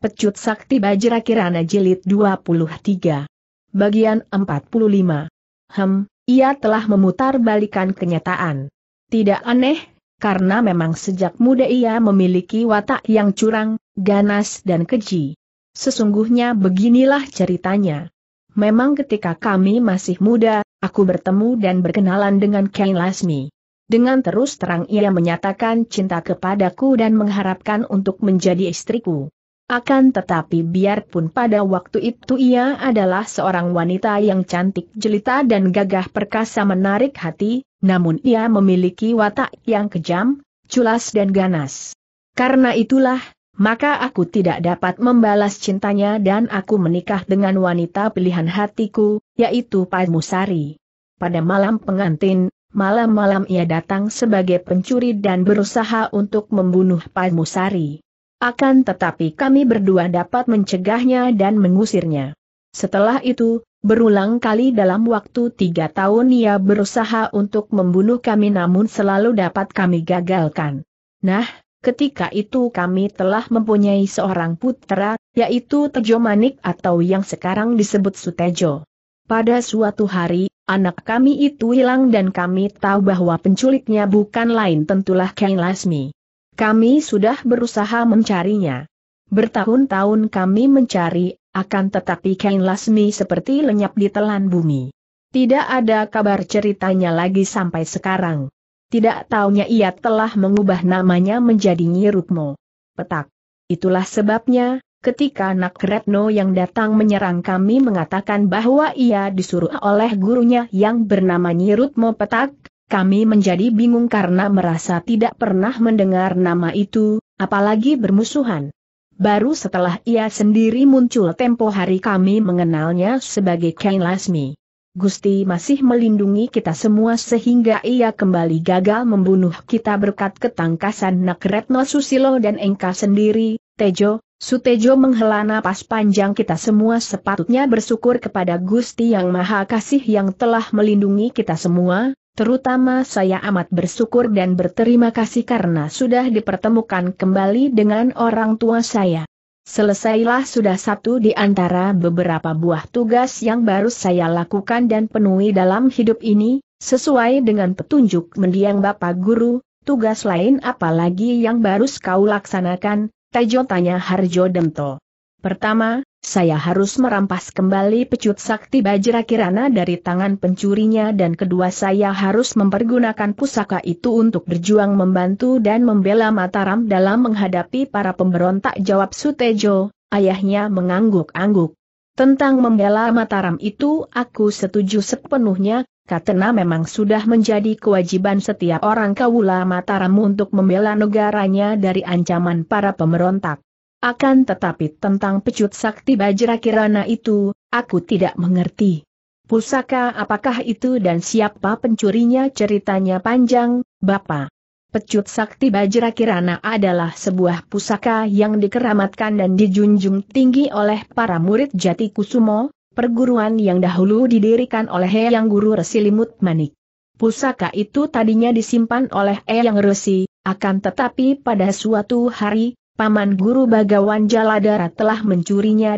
Pecut Sakti Bajra Kirana Jilid 23. Bagian 45. Hem, ia telah memutar balikan kenyataan. Tidak aneh, karena memang sejak muda ia memiliki watak yang curang, ganas dan keji. Sesungguhnya beginilah ceritanya. Memang ketika kami masih muda, aku bertemu dan berkenalan dengan Ken Lasmi. Dengan terus terang ia menyatakan cinta kepadaku dan mengharapkan untuk menjadi istriku. Akan tetapi biarpun pada waktu itu ia adalah seorang wanita yang cantik jelita dan gagah perkasa menarik hati, namun ia memiliki watak yang kejam, culas dan ganas. Karena itulah, maka aku tidak dapat membalas cintanya dan aku menikah dengan wanita pilihan hatiku, yaitu Pak Musari. Pada malam pengantin, malam-malam ia datang sebagai pencuri dan berusaha untuk membunuh Pak Musari. Akan tetapi kami berdua dapat mencegahnya dan mengusirnya. Setelah itu, berulang kali dalam waktu tiga tahun ia berusaha untuk membunuh kami namun selalu dapat kami gagalkan. Nah, ketika itu kami telah mempunyai seorang putra, yaitu Tejo Manik atau yang sekarang disebut Sutejo. Pada suatu hari, anak kami itu hilang dan kami tahu bahwa penculiknya bukan lain tentulah Kain Lasmi. Kami sudah berusaha mencarinya. Bertahun-tahun kami mencari, akan tetapi Kain Lasmi seperti lenyap di telan bumi. Tidak ada kabar ceritanya lagi sampai sekarang. Tidak taunya ia telah mengubah namanya menjadi Nyirukmo. Petak. Itulah sebabnya, ketika Nakretno yang datang menyerang kami mengatakan bahwa ia disuruh oleh gurunya yang bernama Nyirutmo Petak, kami menjadi bingung karena merasa tidak pernah mendengar nama itu, apalagi bermusuhan. Baru setelah ia sendiri muncul tempo hari kami mengenalnya sebagai Kain Lasmi. Gusti masih melindungi kita semua sehingga ia kembali gagal membunuh kita berkat ketangkasan Nakretno Susilo dan Engka sendiri, Tejo, Sutejo menghela napas panjang kita semua sepatutnya bersyukur kepada Gusti Yang Maha Kasih yang telah melindungi kita semua, Terutama saya amat bersyukur dan berterima kasih karena sudah dipertemukan kembali dengan orang tua saya. Selesailah sudah satu di antara beberapa buah tugas yang baru saya lakukan dan penuhi dalam hidup ini, sesuai dengan petunjuk mendiang Bapak Guru, tugas lain apalagi yang baru kau laksanakan, Tejo tanya Harjo Demto. Pertama, saya harus merampas kembali pecut sakti Bajra Kirana dari tangan pencurinya dan kedua saya harus mempergunakan pusaka itu untuk berjuang membantu dan membela Mataram dalam menghadapi para pemberontak jawab Sutejo, ayahnya mengangguk-angguk. Tentang membela Mataram itu aku setuju sepenuhnya, Katena memang sudah menjadi kewajiban setiap orang kawula Mataram untuk membela negaranya dari ancaman para pemberontak. Akan tetapi tentang pecut sakti Bajra Kirana itu, aku tidak mengerti. Pusaka apakah itu dan siapa pencurinya ceritanya panjang, Bapak. Pecut Sakti Bajra Kirana adalah sebuah pusaka yang dikeramatkan dan dijunjung tinggi oleh para murid Jati Kusumo, perguruan yang dahulu didirikan oleh Eyang Guru Resi Limut Manik. Pusaka itu tadinya disimpan oleh Eyang Resi, akan tetapi pada suatu hari, Paman Guru Bagawan Jaladara telah mencurinya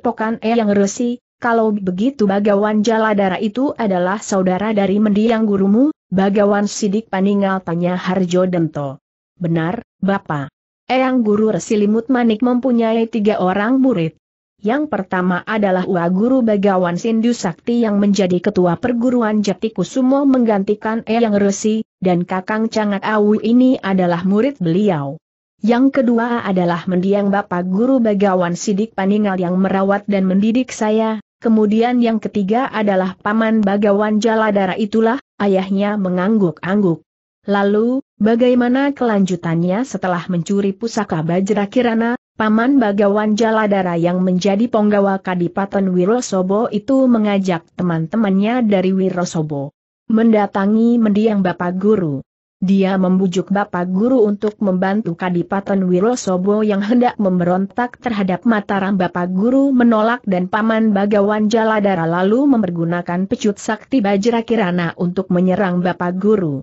Pokan E Eyang Resi, kalau begitu Bagawan Jaladara itu adalah saudara dari mendiang gurumu, Bagawan Sidik Paningal tanya Harjo Dento. Benar, Bapak. Eyang Guru Resi Limut Manik mempunyai tiga orang murid. Yang pertama adalah Ua Guru Bagawan Sindu Sakti yang menjadi ketua perguruan Jati Kusumo menggantikan Eyang Resi, dan Kakang Cangat Awu ini adalah murid beliau. Yang kedua adalah mendiang Bapak Guru Bagawan Sidik Paningal yang merawat dan mendidik saya, kemudian yang ketiga adalah Paman Bagawan Jaladara itulah, ayahnya mengangguk-angguk. Lalu, bagaimana kelanjutannya setelah mencuri pusaka Bajra Kirana, Paman Bagawan Jaladara yang menjadi penggawa Kadipaten Wirosobo itu mengajak teman-temannya dari Wirosobo mendatangi mendiang Bapak Guru. Dia membujuk Bapak Guru untuk membantu Kadipaten Wirosobo yang hendak memberontak terhadap Mataram Bapak Guru menolak dan Paman Bagawan Jaladara lalu mempergunakan pecut sakti Bajra Kirana untuk menyerang Bapak Guru.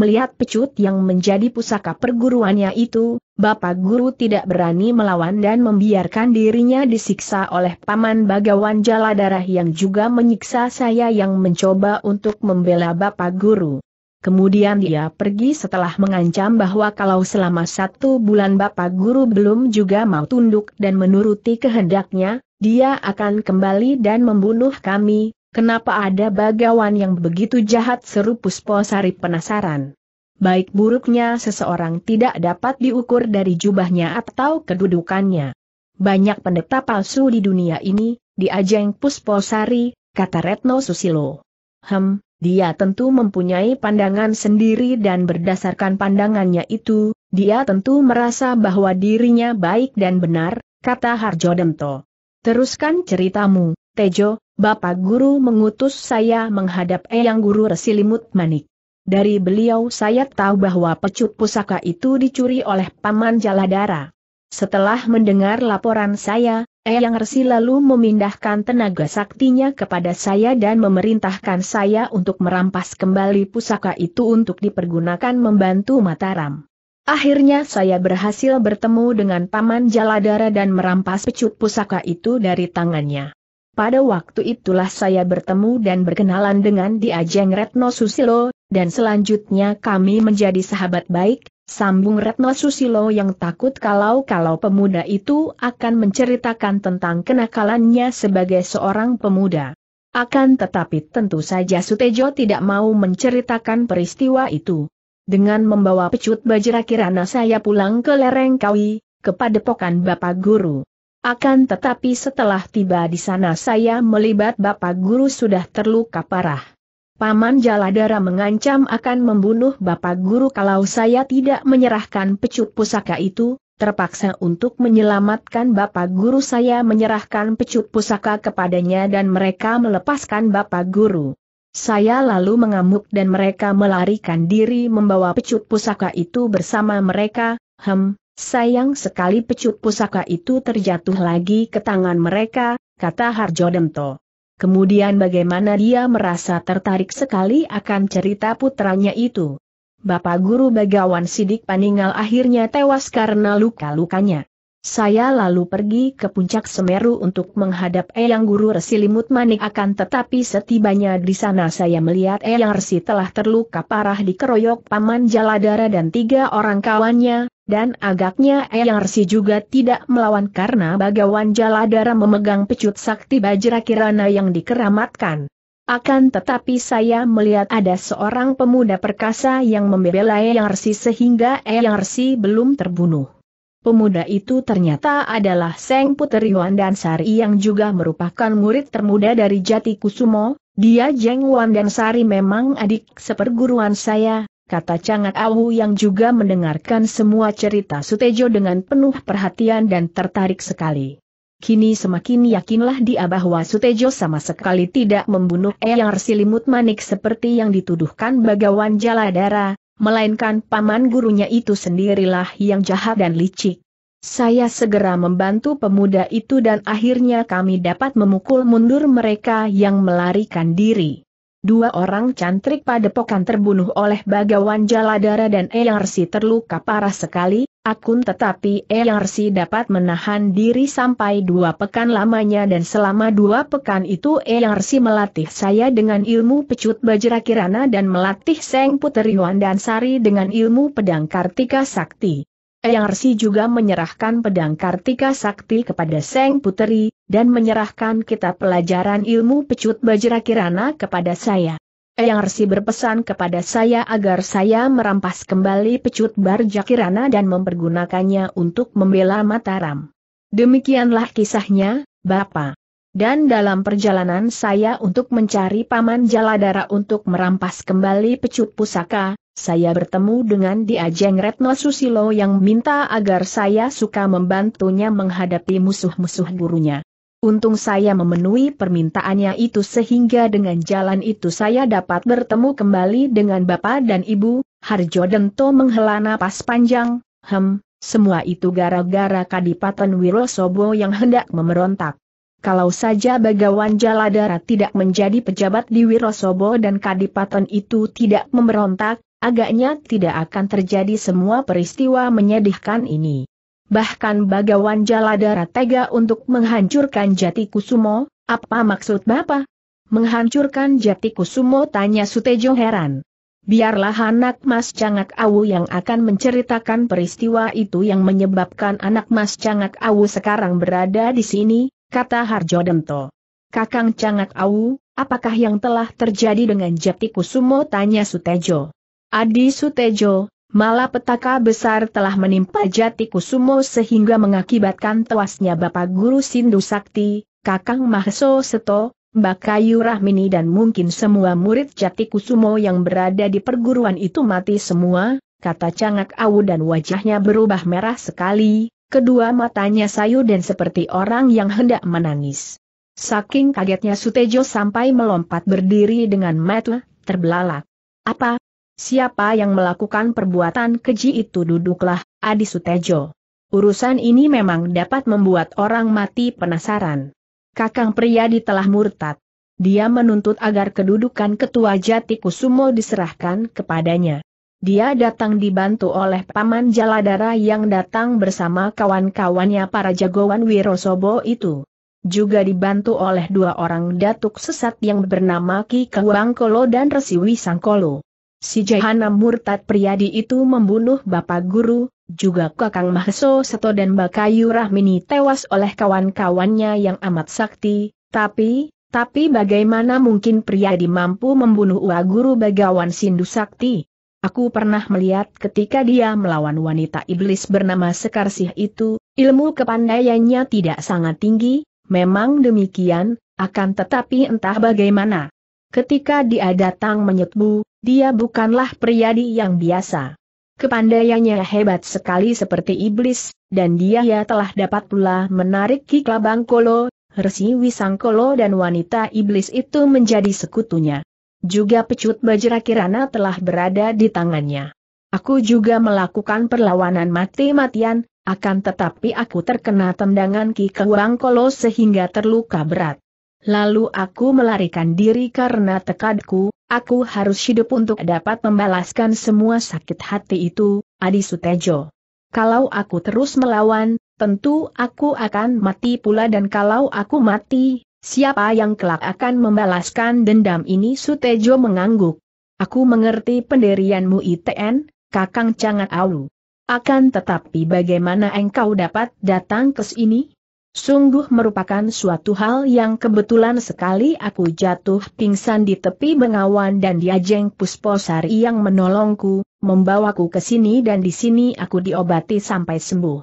Melihat pecut yang menjadi pusaka perguruannya itu, Bapak Guru tidak berani melawan dan membiarkan dirinya disiksa oleh Paman Bagawan Jaladara yang juga menyiksa saya yang mencoba untuk membela Bapak Guru. Kemudian dia pergi setelah mengancam bahwa kalau selama satu bulan Bapak Guru belum juga mau tunduk dan menuruti kehendaknya, dia akan kembali dan membunuh kami, kenapa ada bagawan yang begitu jahat seru Pusposari penasaran. Baik buruknya seseorang tidak dapat diukur dari jubahnya atau kedudukannya. Banyak pendeta palsu di dunia ini, di ajeng Pusposari, kata Retno Susilo. Hem, dia tentu mempunyai pandangan sendiri dan berdasarkan pandangannya itu, dia tentu merasa bahwa dirinya baik dan benar, kata Harjo Dento. Teruskan ceritamu, Tejo, Bapak Guru mengutus saya menghadap Eyang Guru Resilimut Manik. Dari beliau saya tahu bahwa pecut pusaka itu dicuri oleh Paman Jaladara. Setelah mendengar laporan saya, Eyang Resi lalu memindahkan tenaga saktinya kepada saya dan memerintahkan saya untuk merampas kembali pusaka itu untuk dipergunakan membantu Mataram. Akhirnya saya berhasil bertemu dengan Paman Jaladara dan merampas pecuk pusaka itu dari tangannya. Pada waktu itulah saya bertemu dan berkenalan dengan Diajeng Retno Susilo, dan selanjutnya kami menjadi sahabat baik, Sambung Retno Susilo yang takut kalau-kalau pemuda itu akan menceritakan tentang kenakalannya sebagai seorang pemuda. Akan tetapi tentu saja Sutejo tidak mau menceritakan peristiwa itu. Dengan membawa pecut bajra kirana saya pulang ke lereng Kawi, kepada pokan Bapak Guru. Akan tetapi setelah tiba di sana saya melibat Bapak Guru sudah terluka parah. Paman Jaladara mengancam akan membunuh Bapak Guru kalau saya tidak menyerahkan pecut pusaka itu, terpaksa untuk menyelamatkan Bapak Guru saya menyerahkan pecut pusaka kepadanya dan mereka melepaskan Bapak Guru. Saya lalu mengamuk dan mereka melarikan diri membawa pecut pusaka itu bersama mereka, hem, sayang sekali pecut pusaka itu terjatuh lagi ke tangan mereka, kata Harjo Demto. Kemudian bagaimana dia merasa tertarik sekali akan cerita putranya itu. Bapak Guru Bagawan Sidik Paningal akhirnya tewas karena luka-lukanya. Saya lalu pergi ke puncak Semeru untuk menghadap Eyang Guru Resi Limut Manik akan tetapi setibanya di sana saya melihat Eyang Resi telah terluka parah di keroyok Paman Jaladara dan tiga orang kawannya, dan agaknya Eyang Resi juga tidak melawan karena bagawan Jaladara memegang pecut sakti Bajra Kirana yang dikeramatkan. Akan tetapi saya melihat ada seorang pemuda perkasa yang membela Resi sehingga Eyang Resi belum terbunuh. Pemuda itu ternyata adalah Seng Puteri Wandansari yang juga merupakan murid termuda dari Jati Kusumo, dia Jeng Wandansari memang adik seperguruan saya, kata Cangat Awu yang juga mendengarkan semua cerita Sutejo dengan penuh perhatian dan tertarik sekali. Kini semakin yakinlah dia bahwa Sutejo sama sekali tidak membunuh Eyang Silimut Manik seperti yang dituduhkan Bagawan Jaladara, melainkan paman gurunya itu sendirilah yang jahat dan licik. Saya segera membantu pemuda itu dan akhirnya kami dapat memukul mundur mereka yang melarikan diri. Dua orang cantrik padepokan terbunuh oleh Bagawan Jaladara dan Eyarsi terluka parah sekali, akun tetapi Eyarsi dapat menahan diri sampai dua pekan lamanya dan selama dua pekan itu Eyarsi melatih saya dengan ilmu pecut bajra kirana dan melatih Seng Putri dan Sari dengan ilmu pedang Kartika Sakti. Eyarsi juga menyerahkan pedang Kartika Sakti kepada Seng Puteri, dan menyerahkan kitab pelajaran ilmu pecut bajra kirana kepada saya. Eyang Resi berpesan kepada saya agar saya merampas kembali pecut Barja Kirana dan mempergunakannya untuk membela Mataram. Demikianlah kisahnya, Bapak. Dan dalam perjalanan saya untuk mencari Paman Jaladara untuk merampas kembali pecut pusaka, saya bertemu dengan Diajeng Retno Susilo yang minta agar saya suka membantunya menghadapi musuh-musuh gurunya. Untung saya memenuhi permintaannya itu sehingga dengan jalan itu saya dapat bertemu kembali dengan Bapak dan Ibu. Harjo Dento menghela napas panjang, hem, semua itu gara-gara Kadipaten Wirosobo yang hendak memberontak. Kalau saja Bagawan Jaladara tidak menjadi pejabat di Wirosobo dan Kadipaten itu tidak memberontak, agaknya tidak akan terjadi semua peristiwa menyedihkan ini. Bahkan bagawan Jaladara tega untuk menghancurkan jati kusumo, apa maksud Bapak? Menghancurkan jati kusumo tanya Sutejo heran. Biarlah anak Mas Cangak Awu yang akan menceritakan peristiwa itu yang menyebabkan anak Mas Cangak Awu sekarang berada di sini, kata Harjo Demto. Kakang Cangak Awu, apakah yang telah terjadi dengan Jati Kusumo tanya Sutejo. Adi Sutejo, Malah petaka besar telah menimpa jati kusumo sehingga mengakibatkan tewasnya Bapak Guru Sindu Sakti, Kakang Mahso Seto, Mbak Kayu Rahmini dan mungkin semua murid jati kusumo yang berada di perguruan itu mati semua, kata Cangak Awu dan wajahnya berubah merah sekali, kedua matanya sayu dan seperti orang yang hendak menangis. Saking kagetnya Sutejo sampai melompat berdiri dengan mata terbelalak. Apa, Siapa yang melakukan perbuatan keji itu duduklah, Adi Sutejo. Urusan ini memang dapat membuat orang mati penasaran. Kakang Priyadi telah murtad. Dia menuntut agar kedudukan ketua jati kusumo diserahkan kepadanya. Dia datang dibantu oleh Paman Jaladara yang datang bersama kawan-kawannya para jagoan Wirosobo itu. Juga dibantu oleh dua orang datuk sesat yang bernama Ki Kewangkolo dan Resiwi Sangkolo. Si Jahana Murtad Priyadi itu membunuh Bapak Guru, juga Kakang Maheso Seto dan Bakayu Rahmini tewas oleh kawan-kawannya yang amat sakti, tapi, tapi bagaimana mungkin Priyadi mampu membunuh Ua Guru Bagawan Sindu Sakti? Aku pernah melihat ketika dia melawan wanita iblis bernama Sekarsih itu, ilmu kepandaiannya tidak sangat tinggi, memang demikian, akan tetapi entah bagaimana. Ketika dia datang menyetbu, dia bukanlah priadi yang biasa. Kepandaiannya hebat sekali seperti iblis, dan dia ya telah dapat pula menarik Ki bangkolo, Resi Wisangkolo dan wanita iblis itu menjadi sekutunya. Juga pecut Bajra Kirana telah berada di tangannya. Aku juga melakukan perlawanan mati-matian, akan tetapi aku terkena tendangan Ki bangkolo sehingga terluka berat. Lalu aku melarikan diri karena tekadku, aku harus hidup untuk dapat membalaskan semua sakit hati itu, Adi Sutejo. Kalau aku terus melawan, tentu aku akan mati pula dan kalau aku mati, siapa yang kelak akan membalaskan dendam ini Sutejo mengangguk. Aku mengerti penderianmu, ITN, Kakang Cangat Alu. Akan tetapi bagaimana engkau dapat datang ke sini? Sungguh merupakan suatu hal yang kebetulan sekali aku jatuh pingsan di tepi bengawan dan diajeng pusposari yang menolongku, membawaku ke sini dan di sini aku diobati sampai sembuh.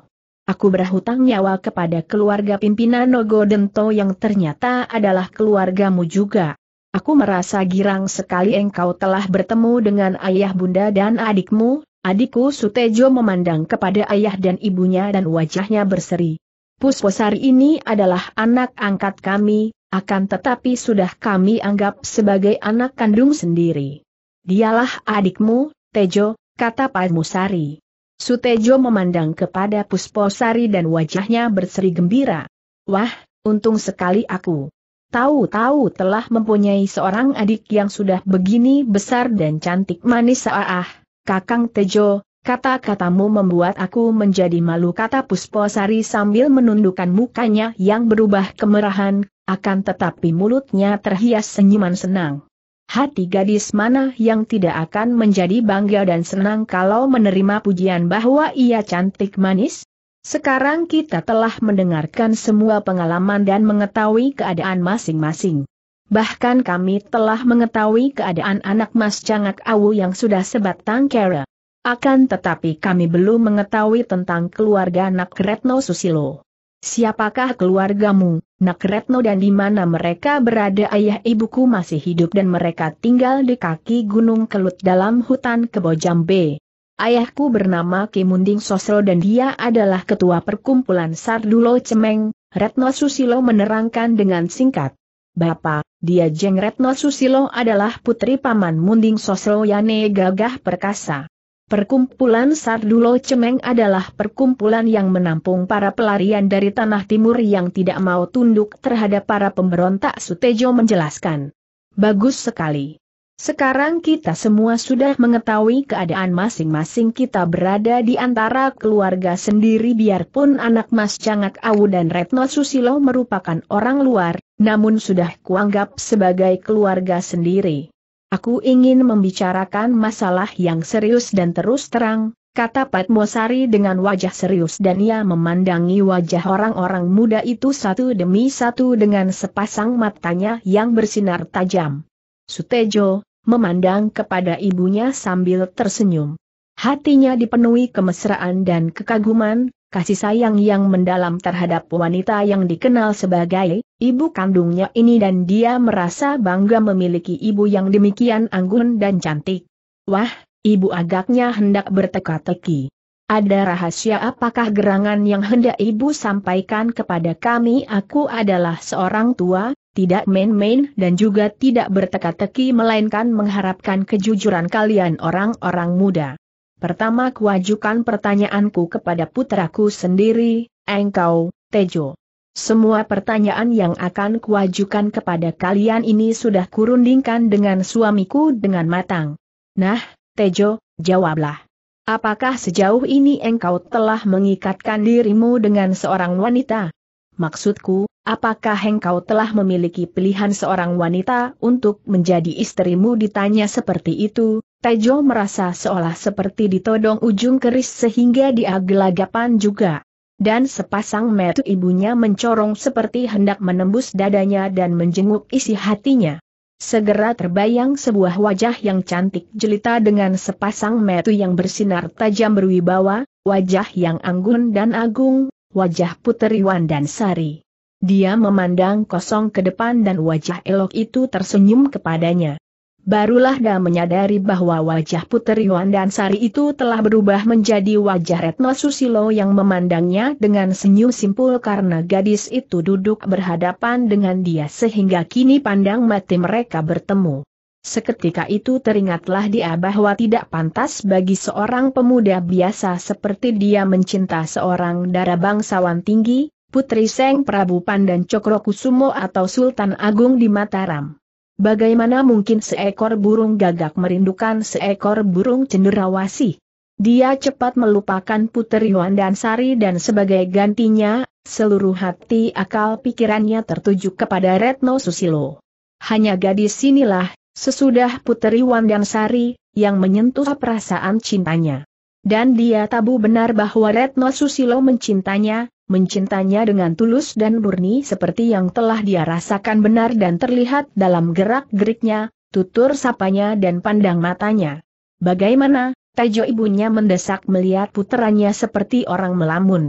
Aku berhutang nyawa kepada keluarga pimpinan Nogodento yang ternyata adalah keluargamu juga. Aku merasa girang sekali engkau telah bertemu dengan ayah bunda dan adikmu, adikku Sutejo memandang kepada ayah dan ibunya dan wajahnya berseri. Pusposari ini adalah anak angkat kami, akan tetapi sudah kami anggap sebagai anak kandung sendiri. Dialah adikmu, Tejo, kata Pak Musari. Sutejo memandang kepada Pusposari dan wajahnya berseri gembira. Wah, untung sekali aku. Tahu-tahu telah mempunyai seorang adik yang sudah begini besar dan cantik manis ah, ah Kakang Tejo, Kata-katamu membuat aku menjadi malu kata Pusposari sambil menundukkan mukanya yang berubah kemerahan, akan tetapi mulutnya terhias senyuman senang. Hati gadis mana yang tidak akan menjadi bangga dan senang kalau menerima pujian bahwa ia cantik manis? Sekarang kita telah mendengarkan semua pengalaman dan mengetahui keadaan masing-masing. Bahkan kami telah mengetahui keadaan anak Mas Cangak Awu yang sudah sebatang kera. Akan tetapi kami belum mengetahui tentang keluarga Nak Retno Susilo. Siapakah keluargamu, Nak Retno dan di mana mereka berada ayah ibuku masih hidup dan mereka tinggal di kaki Gunung Kelut dalam hutan Kebojambe. Ayahku bernama Kimunding Sosro dan dia adalah ketua perkumpulan Sardulo Cemeng, Retno Susilo menerangkan dengan singkat. Bapak, dia Jeng Retno Susilo adalah putri paman Munding Sosro Yane Gagah Perkasa. Perkumpulan Sardulo Cemeng adalah perkumpulan yang menampung para pelarian dari tanah timur yang tidak mau tunduk terhadap para pemberontak Sutejo menjelaskan. Bagus sekali. Sekarang kita semua sudah mengetahui keadaan masing-masing kita berada di antara keluarga sendiri biarpun anak Mas Cangak Awu dan Retno Susilo merupakan orang luar, namun sudah kuanggap sebagai keluarga sendiri. Aku ingin membicarakan masalah yang serius dan terus terang, kata Patmosari dengan wajah serius dan ia memandangi wajah orang-orang muda itu satu demi satu dengan sepasang matanya yang bersinar tajam. Sutejo, memandang kepada ibunya sambil tersenyum. Hatinya dipenuhi kemesraan dan kekaguman, kasih sayang yang mendalam terhadap wanita yang dikenal sebagai ibu kandungnya ini dan dia merasa bangga memiliki ibu yang demikian anggun dan cantik. Wah, ibu agaknya hendak berteka-teki. Ada rahasia apakah gerangan yang hendak ibu sampaikan kepada kami aku adalah seorang tua, tidak main-main dan juga tidak berteka-teki melainkan mengharapkan kejujuran kalian orang-orang muda. Pertama kuajukan pertanyaanku kepada putraku sendiri, engkau, Tejo. Semua pertanyaan yang akan kuajukan kepada kalian ini sudah kurundingkan dengan suamiku dengan matang. Nah, Tejo, jawablah. Apakah sejauh ini engkau telah mengikatkan dirimu dengan seorang wanita? Maksudku, Apakah engkau telah memiliki pilihan seorang wanita untuk menjadi istrimu ditanya seperti itu, Tejo merasa seolah seperti ditodong ujung keris sehingga dia gelagapan juga. Dan sepasang metu ibunya mencorong seperti hendak menembus dadanya dan menjenguk isi hatinya. Segera terbayang sebuah wajah yang cantik jelita dengan sepasang metu yang bersinar tajam berwibawa, wajah yang anggun dan agung, wajah puteri Wan dan Sari. Dia memandang kosong ke depan dan wajah elok itu tersenyum kepadanya. Barulah dia menyadari bahwa wajah Putri Yuan dan Sari itu telah berubah menjadi wajah Retno Susilo yang memandangnya dengan senyum simpul karena gadis itu duduk berhadapan dengan dia sehingga kini pandang mati mereka bertemu. Seketika itu teringatlah dia bahwa tidak pantas bagi seorang pemuda biasa seperti dia mencinta seorang darah bangsawan tinggi, Putri Seng Prabu Pandan Cokro Kusumo atau Sultan Agung di Mataram. Bagaimana mungkin seekor burung gagak merindukan seekor burung cenderawasih? Dia cepat melupakan Putri Sari dan sebagai gantinya, seluruh hati akal pikirannya tertuju kepada Retno Susilo. Hanya gadis sinilah, sesudah Putri Sari, yang menyentuh perasaan cintanya. Dan dia tabu benar bahwa Retno Susilo mencintanya, mencintanya dengan tulus dan murni seperti yang telah dia rasakan benar dan terlihat dalam gerak-geriknya, tutur sapanya dan pandang matanya. Bagaimana, Tejo ibunya mendesak melihat puterannya seperti orang melamun.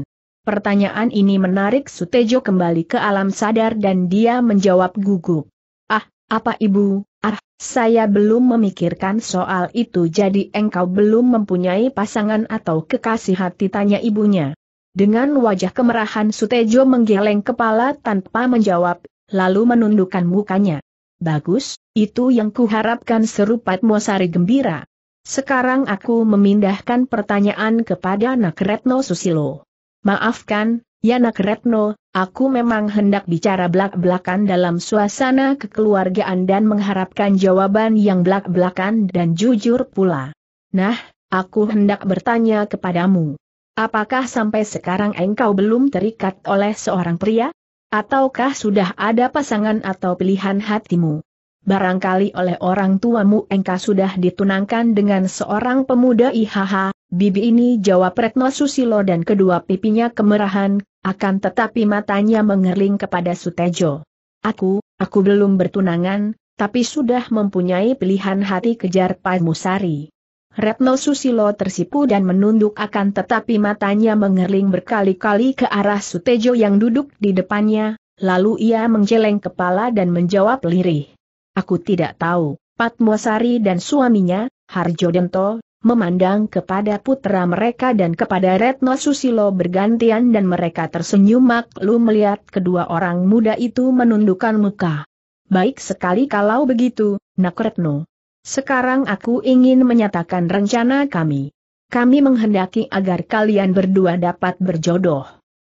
Pertanyaan ini menarik Sutejo kembali ke alam sadar dan dia menjawab gugup. Ah, apa ibu, ah, saya belum memikirkan soal itu jadi engkau belum mempunyai pasangan atau kekasih hati tanya ibunya. Dengan wajah kemerahan Sutejo menggeleng kepala tanpa menjawab, lalu menundukkan mukanya. Bagus, itu yang kuharapkan serupat Mosari gembira. Sekarang aku memindahkan pertanyaan kepada Nakretno Susilo. Maafkan, ya Nakretno, aku memang hendak bicara belak-belakan dalam suasana kekeluargaan dan mengharapkan jawaban yang belak-belakan dan jujur pula. Nah, aku hendak bertanya kepadamu. Apakah sampai sekarang engkau belum terikat oleh seorang pria? Ataukah sudah ada pasangan atau pilihan hatimu? Barangkali oleh orang tuamu engkau sudah ditunangkan dengan seorang pemuda ihaha, bibi ini jawab Retno Susilo dan kedua pipinya kemerahan, akan tetapi matanya mengerling kepada Sutejo. Aku, aku belum bertunangan, tapi sudah mempunyai pilihan hati kejar Pak Musari. Retno Susilo tersipu dan menunduk akan tetapi matanya mengerling berkali-kali ke arah Sutejo yang duduk di depannya, lalu ia menjeleng kepala dan menjawab lirih. Aku tidak tahu, Patmosari dan suaminya, Harjo Dento, memandang kepada putra mereka dan kepada Retno Susilo bergantian dan mereka tersenyum maklum melihat kedua orang muda itu menundukkan muka. Baik sekali kalau begitu, Nak Retno. Sekarang aku ingin menyatakan rencana kami. Kami menghendaki agar kalian berdua dapat berjodoh.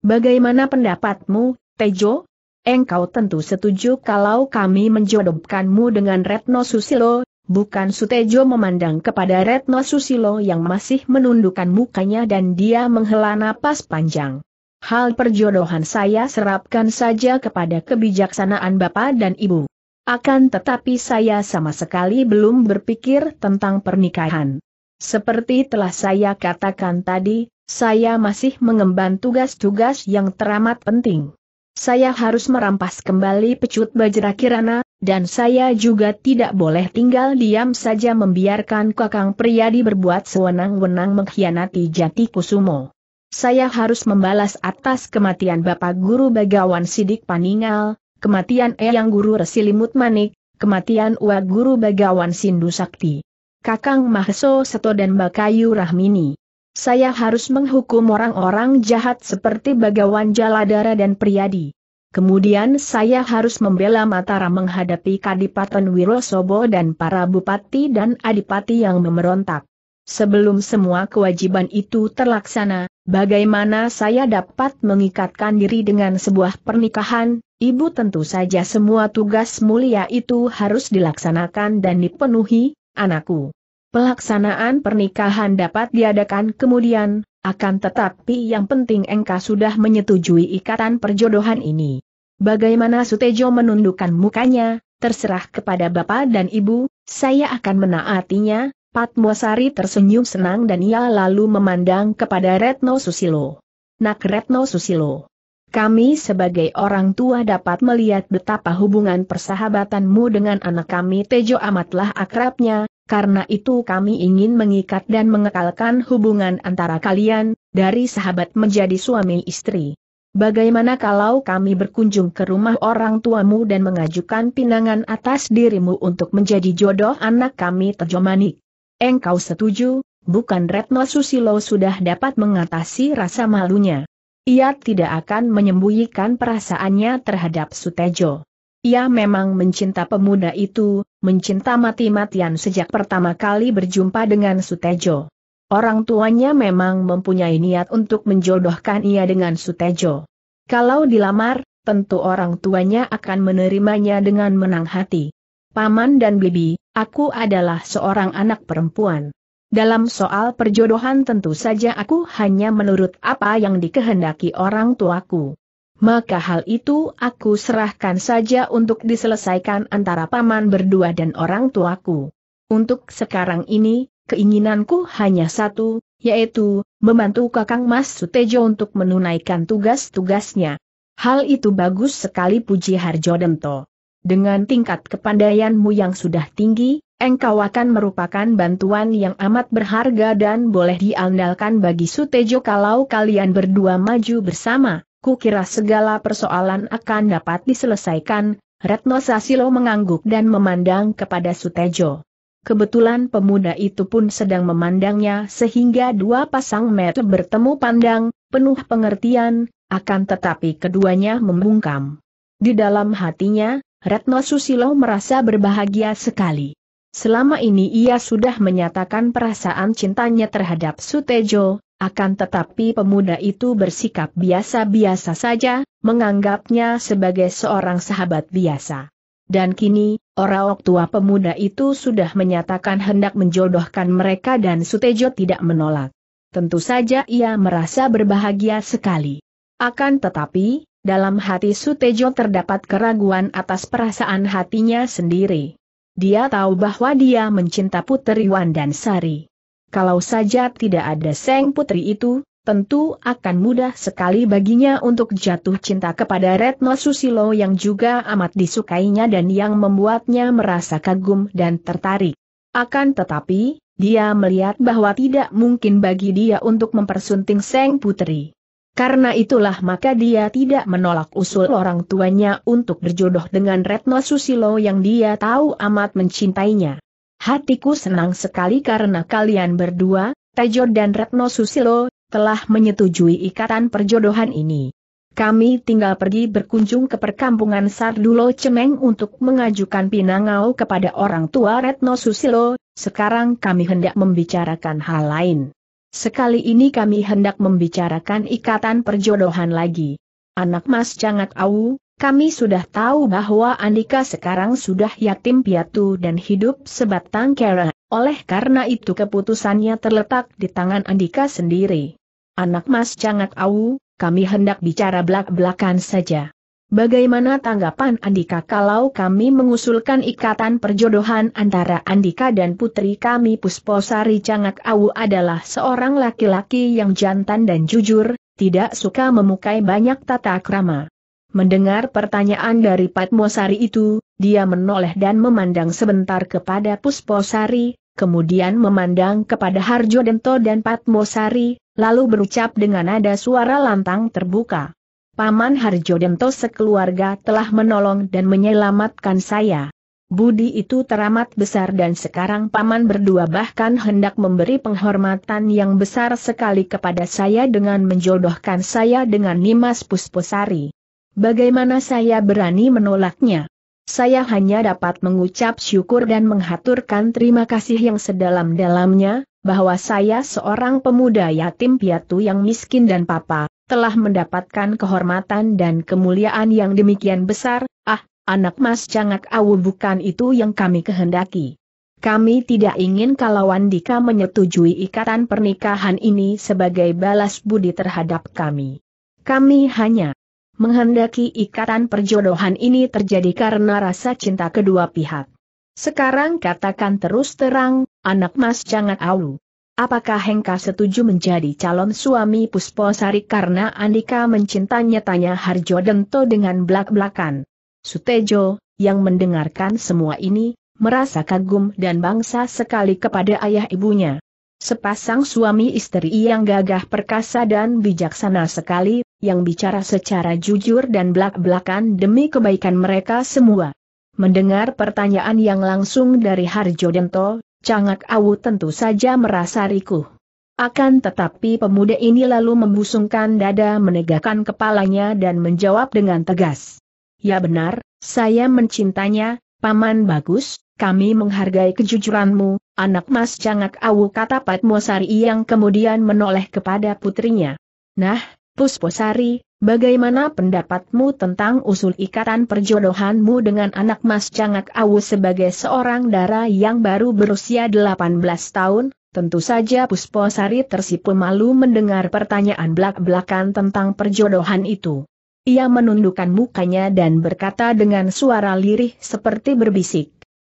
Bagaimana pendapatmu, Tejo? Engkau tentu setuju kalau kami menjodohkanmu dengan Retno Susilo, bukan Sutejo memandang kepada Retno Susilo yang masih menundukkan mukanya dan dia menghela napas panjang. Hal perjodohan saya serapkan saja kepada kebijaksanaan Bapak dan Ibu. Akan tetapi saya sama sekali belum berpikir tentang pernikahan. Seperti telah saya katakan tadi, saya masih mengemban tugas-tugas yang teramat penting. Saya harus merampas kembali pecut bajra kirana, dan saya juga tidak boleh tinggal diam saja membiarkan kakang Priyadi berbuat sewenang-wenang mengkhianati jati kusumo. Saya harus membalas atas kematian Bapak Guru Bagawan Sidik Paningal, kematian Eyang Guru resi limut Manik, kematian Ua Guru Bagawan Sindu Sakti. Kakang Mahso Seto dan Bakayu Rahmini. Saya harus menghukum orang-orang jahat seperti Bagawan Jaladara dan Priyadi. Kemudian saya harus membela Mataram menghadapi Kadipaten Wirosobo dan para bupati dan adipati yang memberontak. Sebelum semua kewajiban itu terlaksana, bagaimana saya dapat mengikatkan diri dengan sebuah pernikahan, Ibu tentu saja semua tugas mulia itu harus dilaksanakan dan dipenuhi, anakku. Pelaksanaan pernikahan dapat diadakan kemudian, akan tetapi yang penting engkau sudah menyetujui ikatan perjodohan ini. Bagaimana Sutejo menundukkan mukanya, terserah kepada bapak dan ibu, saya akan menaatinya, Patmosari tersenyum senang dan ia lalu memandang kepada Retno Susilo. Nak Retno Susilo. Kami sebagai orang tua dapat melihat betapa hubungan persahabatanmu dengan anak kami Tejo amatlah akrabnya, karena itu kami ingin mengikat dan mengekalkan hubungan antara kalian, dari sahabat menjadi suami istri. Bagaimana kalau kami berkunjung ke rumah orang tuamu dan mengajukan pinangan atas dirimu untuk menjadi jodoh anak kami Tejo Manik? Engkau setuju, bukan Retno Susilo sudah dapat mengatasi rasa malunya. Ia tidak akan menyembunyikan perasaannya terhadap Sutejo. Ia memang mencinta pemuda itu, mencinta mati-matian sejak pertama kali berjumpa dengan Sutejo. Orang tuanya memang mempunyai niat untuk menjodohkan ia dengan Sutejo. Kalau dilamar, tentu orang tuanya akan menerimanya dengan menang hati. Paman dan Bibi, aku adalah seorang anak perempuan. Dalam soal perjodohan tentu saja aku hanya menurut apa yang dikehendaki orang tuaku. Maka hal itu aku serahkan saja untuk diselesaikan antara paman berdua dan orang tuaku. Untuk sekarang ini, keinginanku hanya satu, yaitu, membantu kakang Mas Sutejo untuk menunaikan tugas-tugasnya. Hal itu bagus sekali puji Harjo Dento. Dengan tingkat kepandaianmu yang sudah tinggi, engkau akan merupakan bantuan yang amat berharga dan boleh diandalkan bagi Sutejo kalau kalian berdua maju bersama. Kukira segala persoalan akan dapat diselesaikan, Retno Sasilo mengangguk dan memandang kepada Sutejo. Kebetulan pemuda itu pun sedang memandangnya sehingga dua pasang mata bertemu pandang, penuh pengertian, akan tetapi keduanya membungkam. Di dalam hatinya, Retno Susilo merasa berbahagia sekali. Selama ini ia sudah menyatakan perasaan cintanya terhadap Sutejo, akan tetapi pemuda itu bersikap biasa-biasa saja, menganggapnya sebagai seorang sahabat biasa. Dan kini, orang tua pemuda itu sudah menyatakan hendak menjodohkan mereka dan Sutejo tidak menolak. Tentu saja ia merasa berbahagia sekali. Akan tetapi, dalam hati Sutejo terdapat keraguan atas perasaan hatinya sendiri. Dia tahu bahwa dia mencinta Putri Wan dan Sari. Kalau saja tidak ada Seng Putri itu, tentu akan mudah sekali baginya untuk jatuh cinta kepada Retno Susilo yang juga amat disukainya dan yang membuatnya merasa kagum dan tertarik. Akan tetapi, dia melihat bahwa tidak mungkin bagi dia untuk mempersunting Seng Putri. Karena itulah maka dia tidak menolak usul orang tuanya untuk berjodoh dengan Retno Susilo yang dia tahu amat mencintainya. Hatiku senang sekali karena kalian berdua, Tejo dan Retno Susilo, telah menyetujui ikatan perjodohan ini. Kami tinggal pergi berkunjung ke perkampungan Sardulo Cemeng untuk mengajukan pinangau kepada orang tua Retno Susilo, sekarang kami hendak membicarakan hal lain. Sekali ini kami hendak membicarakan ikatan perjodohan lagi. Anak Mas Cangat Au, kami sudah tahu bahwa Andika sekarang sudah yatim piatu dan hidup sebatang kera. Oleh karena itu keputusannya terletak di tangan Andika sendiri. Anak Mas Cangat Au, kami hendak bicara belak-belakan saja. Bagaimana tanggapan Andika kalau kami mengusulkan ikatan perjodohan antara Andika dan putri kami Pusposari Cangak Awu adalah seorang laki-laki yang jantan dan jujur, tidak suka memukai banyak tata krama. Mendengar pertanyaan dari Patmosari itu, dia menoleh dan memandang sebentar kepada Pusposari, kemudian memandang kepada Harjo Dento dan Patmosari, lalu berucap dengan nada suara lantang terbuka. Paman Harjo Dento sekeluarga telah menolong dan menyelamatkan saya. Budi itu teramat besar dan sekarang paman berdua bahkan hendak memberi penghormatan yang besar sekali kepada saya dengan menjodohkan saya dengan Nimas Pusposari. Bagaimana saya berani menolaknya? Saya hanya dapat mengucap syukur dan menghaturkan terima kasih yang sedalam-dalamnya, bahwa saya seorang pemuda yatim piatu yang miskin dan papa telah mendapatkan kehormatan dan kemuliaan yang demikian besar, ah, anak mas cangak awu bukan itu yang kami kehendaki. Kami tidak ingin kalau Wandika menyetujui ikatan pernikahan ini sebagai balas budi terhadap kami. Kami hanya menghendaki ikatan perjodohan ini terjadi karena rasa cinta kedua pihak. Sekarang katakan terus terang, anak mas cangak awu. Apakah Hengka setuju menjadi calon suami Pusposari karena Andika mencintanya tanya Harjo Dento dengan belak-belakan. Sutejo, yang mendengarkan semua ini, merasa kagum dan bangsa sekali kepada ayah ibunya. Sepasang suami istri yang gagah perkasa dan bijaksana sekali, yang bicara secara jujur dan belak-belakan demi kebaikan mereka semua. Mendengar pertanyaan yang langsung dari Harjo Dento, Cangak Awu tentu saja merasa riku. Akan tetapi pemuda ini lalu membusungkan dada menegakkan kepalanya dan menjawab dengan tegas. Ya benar, saya mencintanya, Paman Bagus, kami menghargai kejujuranmu, anak mas Cangak Awu kata Patmosari yang kemudian menoleh kepada putrinya. Nah, Pusposari, Bagaimana pendapatmu tentang usul ikatan perjodohanmu dengan anak Mas Cangak Awu sebagai seorang dara yang baru berusia 18 tahun? Tentu saja Pusposari tersipu malu mendengar pertanyaan belak-belakan tentang perjodohan itu. Ia menundukkan mukanya dan berkata dengan suara lirih seperti berbisik.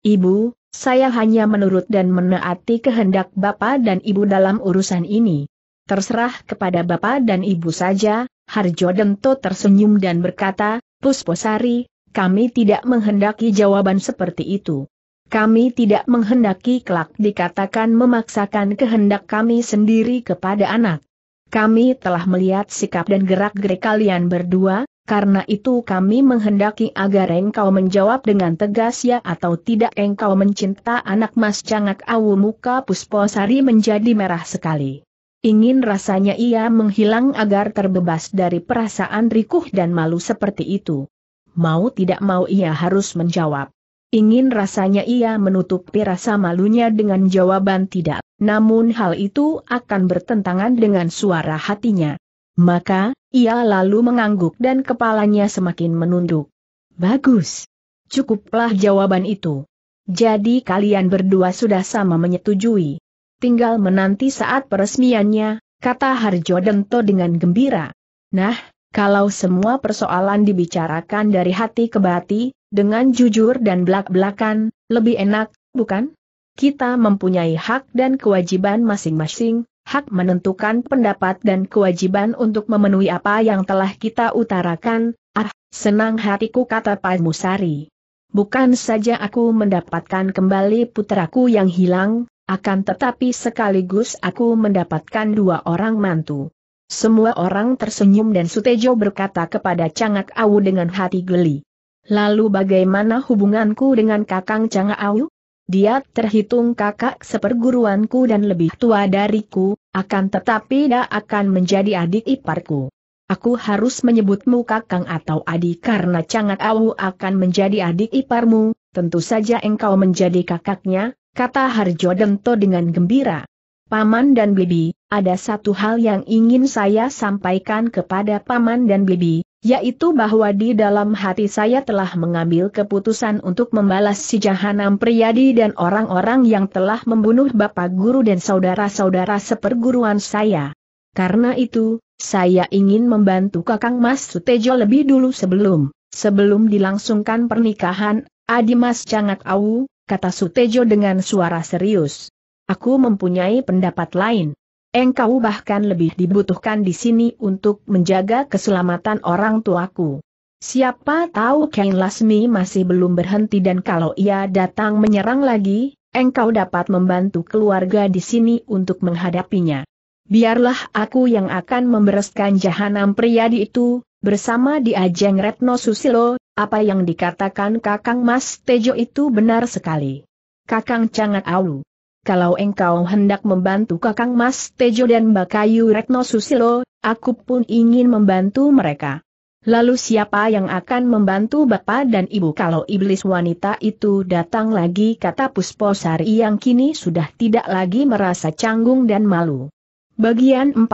Ibu, saya hanya menurut dan menaati kehendak Bapak dan Ibu dalam urusan ini. Terserah kepada Bapak dan Ibu saja, Harjo Dento tersenyum dan berkata, Pusposari, kami tidak menghendaki jawaban seperti itu. Kami tidak menghendaki kelak dikatakan memaksakan kehendak kami sendiri kepada anak. Kami telah melihat sikap dan gerak-gerik kalian berdua, karena itu kami menghendaki agar engkau menjawab dengan tegas ya atau tidak engkau mencinta anak mas cangak awu muka Pusposari menjadi merah sekali. Ingin rasanya ia menghilang agar terbebas dari perasaan rikuh dan malu seperti itu. Mau tidak mau ia harus menjawab. Ingin rasanya ia menutupi rasa malunya dengan jawaban tidak, namun hal itu akan bertentangan dengan suara hatinya. Maka, ia lalu mengangguk dan kepalanya semakin menunduk. Bagus. Cukuplah jawaban itu. Jadi kalian berdua sudah sama menyetujui tinggal menanti saat peresmiannya, kata Harjo Dento dengan gembira. Nah, kalau semua persoalan dibicarakan dari hati ke hati, dengan jujur dan belak-belakan, lebih enak, bukan? Kita mempunyai hak dan kewajiban masing-masing, hak menentukan pendapat dan kewajiban untuk memenuhi apa yang telah kita utarakan, ah, senang hatiku kata Pak Musari. Bukan saja aku mendapatkan kembali putraku yang hilang, akan tetapi sekaligus aku mendapatkan dua orang mantu. Semua orang tersenyum dan Sutejo berkata kepada Cangak Au dengan hati geli. Lalu bagaimana hubunganku dengan kakang Cangak Au? Dia terhitung kakak seperguruanku dan lebih tua dariku, akan tetapi dia akan menjadi adik iparku. Aku harus menyebutmu kakang atau adik karena Cangak Au akan menjadi adik iparmu, tentu saja engkau menjadi kakaknya, kata Harjo Dento dengan gembira. Paman dan Bibi, ada satu hal yang ingin saya sampaikan kepada Paman dan Bibi, yaitu bahwa di dalam hati saya telah mengambil keputusan untuk membalas si Jahanam Priyadi dan orang-orang yang telah membunuh Bapak Guru dan saudara-saudara seperguruan saya. Karena itu, saya ingin membantu Kakang Mas Sutejo lebih dulu sebelum, sebelum dilangsungkan pernikahan, Adi Mas Cangat Awu, kata Sutejo dengan suara serius. Aku mempunyai pendapat lain. Engkau bahkan lebih dibutuhkan di sini untuk menjaga keselamatan orang tuaku. Siapa tahu Kain Lasmi masih belum berhenti dan kalau ia datang menyerang lagi, engkau dapat membantu keluarga di sini untuk menghadapinya. Biarlah aku yang akan membereskan jahanam di itu, bersama di ajeng Retno Susilo, apa yang dikatakan Kakang Mas Tejo itu benar sekali. Kakang Cangat Awu. Kalau engkau hendak membantu Kakang Mas Tejo dan Bakayu Retno Susilo, aku pun ingin membantu mereka. Lalu siapa yang akan membantu bapak dan ibu kalau iblis wanita itu datang lagi kata Pusposari yang kini sudah tidak lagi merasa canggung dan malu. Bagian 46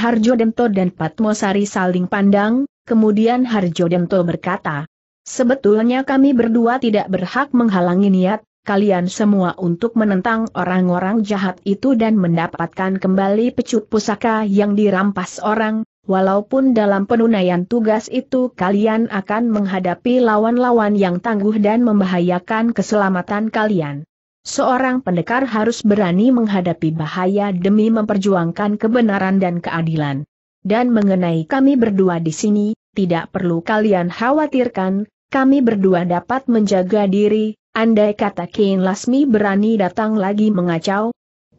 Harjo Dento dan Patmosari saling pandang, kemudian Harjo Demto berkata, Sebetulnya kami berdua tidak berhak menghalangi niat, kalian semua untuk menentang orang-orang jahat itu dan mendapatkan kembali pecut pusaka yang dirampas orang, walaupun dalam penunaian tugas itu kalian akan menghadapi lawan-lawan yang tangguh dan membahayakan keselamatan kalian. Seorang pendekar harus berani menghadapi bahaya demi memperjuangkan kebenaran dan keadilan. Dan mengenai kami berdua di sini, tidak perlu kalian khawatirkan, kami berdua dapat menjaga diri, andai kata Kain Lasmi berani datang lagi mengacau.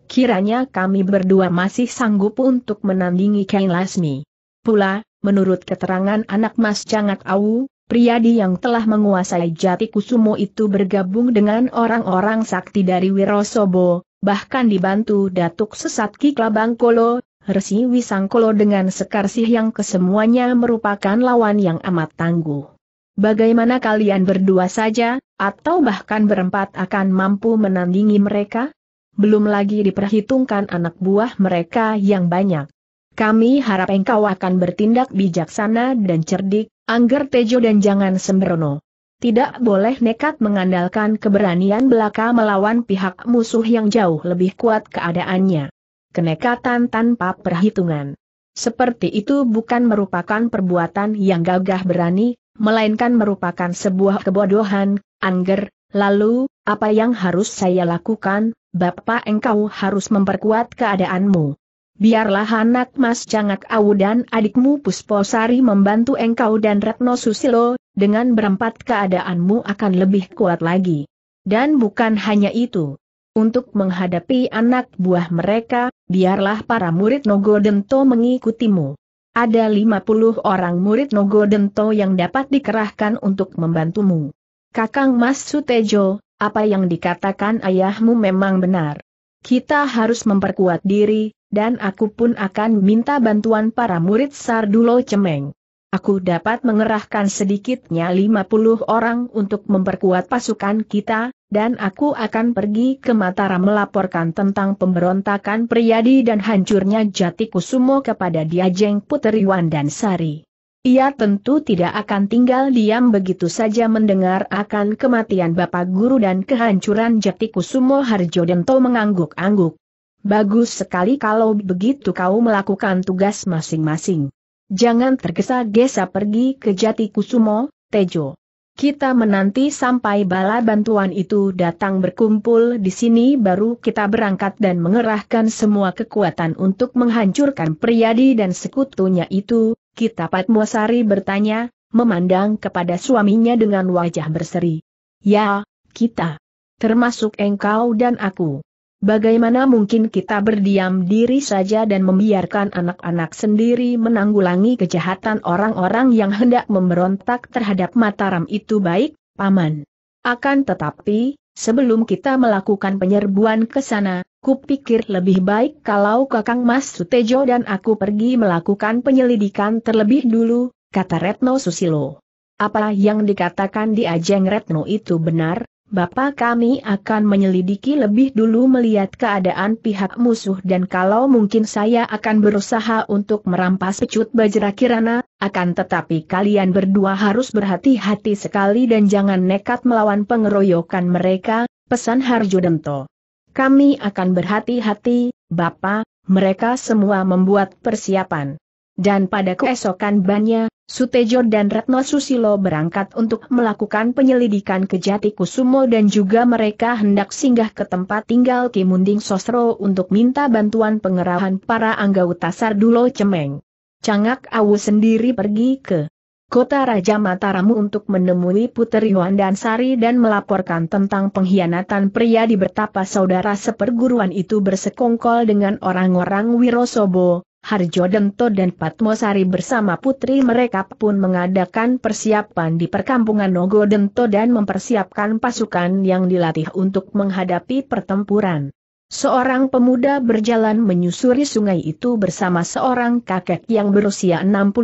Kiranya kami berdua masih sanggup untuk menandingi Kain Lasmi. Pula, menurut keterangan anak mas Cangat Awu, Priadi yang telah menguasai jati kusumo itu bergabung dengan orang-orang sakti dari Wirosobo, bahkan dibantu Datuk Sesat Kiklabangkolo. Resi Wisangkolo dengan Sekarsih yang kesemuanya merupakan lawan yang amat tangguh. Bagaimana kalian berdua saja, atau bahkan berempat akan mampu menandingi mereka? Belum lagi diperhitungkan anak buah mereka yang banyak. Kami harap engkau akan bertindak bijaksana dan cerdik, Angger Tejo dan jangan sembrono. Tidak boleh nekat mengandalkan keberanian belaka melawan pihak musuh yang jauh lebih kuat keadaannya kenekatan tanpa perhitungan. Seperti itu bukan merupakan perbuatan yang gagah berani, melainkan merupakan sebuah kebodohan, angger, lalu, apa yang harus saya lakukan, Bapak engkau harus memperkuat keadaanmu. Biarlah anak Mas jangak Awu dan adikmu Pusposari membantu engkau dan Retno Susilo, dengan berempat keadaanmu akan lebih kuat lagi. Dan bukan hanya itu, untuk menghadapi anak buah mereka, biarlah para murid Nogodento mengikutimu. Ada 50 orang murid Nogodento yang dapat dikerahkan untuk membantumu. Kakang Mas Sutejo, apa yang dikatakan ayahmu memang benar. Kita harus memperkuat diri, dan aku pun akan minta bantuan para murid Sardulo Cemeng. Aku dapat mengerahkan sedikitnya 50 orang untuk memperkuat pasukan kita, dan aku akan pergi ke Mataram melaporkan tentang pemberontakan Priyadi dan hancurnya Jati Kusumo kepada Diajeng Puteri dan Sari. Ia tentu tidak akan tinggal diam begitu saja mendengar akan kematian Bapak Guru dan kehancuran Jati Kusumo Harjo Dento mengangguk-angguk. Bagus sekali kalau begitu kau melakukan tugas masing-masing. Jangan tergesa-gesa pergi ke Jati Kusumo, Tejo. Kita menanti sampai bala bantuan itu datang berkumpul di sini baru kita berangkat dan mengerahkan semua kekuatan untuk menghancurkan Priyadi dan sekutunya itu, kita Patmosari bertanya, memandang kepada suaminya dengan wajah berseri. Ya, kita. Termasuk engkau dan aku. Bagaimana mungkin kita berdiam diri saja dan membiarkan anak-anak sendiri menanggulangi kejahatan orang-orang yang hendak memberontak terhadap Mataram itu baik, Paman? Akan tetapi, sebelum kita melakukan penyerbuan ke sana, kupikir lebih baik kalau Kakang Mas Sutejo dan aku pergi melakukan penyelidikan terlebih dulu, kata Retno Susilo. Apa yang dikatakan di Ajeng Retno itu benar, Bapak kami akan menyelidiki lebih dulu melihat keadaan pihak musuh dan kalau mungkin saya akan berusaha untuk merampas pecut bajra kirana, akan tetapi kalian berdua harus berhati-hati sekali dan jangan nekat melawan pengeroyokan mereka, pesan Harjo Harjodento. Kami akan berhati-hati, Bapak, mereka semua membuat persiapan. Dan pada keesokan banyak. Sutejo dan Retno Susilo berangkat untuk melakukan penyelidikan ke Jati Kusumo dan juga mereka hendak singgah ke tempat tinggal Kimunding Sosro untuk minta bantuan pengerahan para anggota Sardulo Cemeng. Cangak Awu sendiri pergi ke kota Raja Mataramu untuk menemui Puteri dan Sari dan melaporkan tentang pengkhianatan pria di bertapa saudara seperguruan itu bersekongkol dengan orang-orang Wirosobo, Harjo Dento dan Patmosari bersama putri mereka pun mengadakan persiapan di perkampungan Nogo Dento dan mempersiapkan pasukan yang dilatih untuk menghadapi pertempuran. Seorang pemuda berjalan menyusuri sungai itu bersama seorang kakek yang berusia 65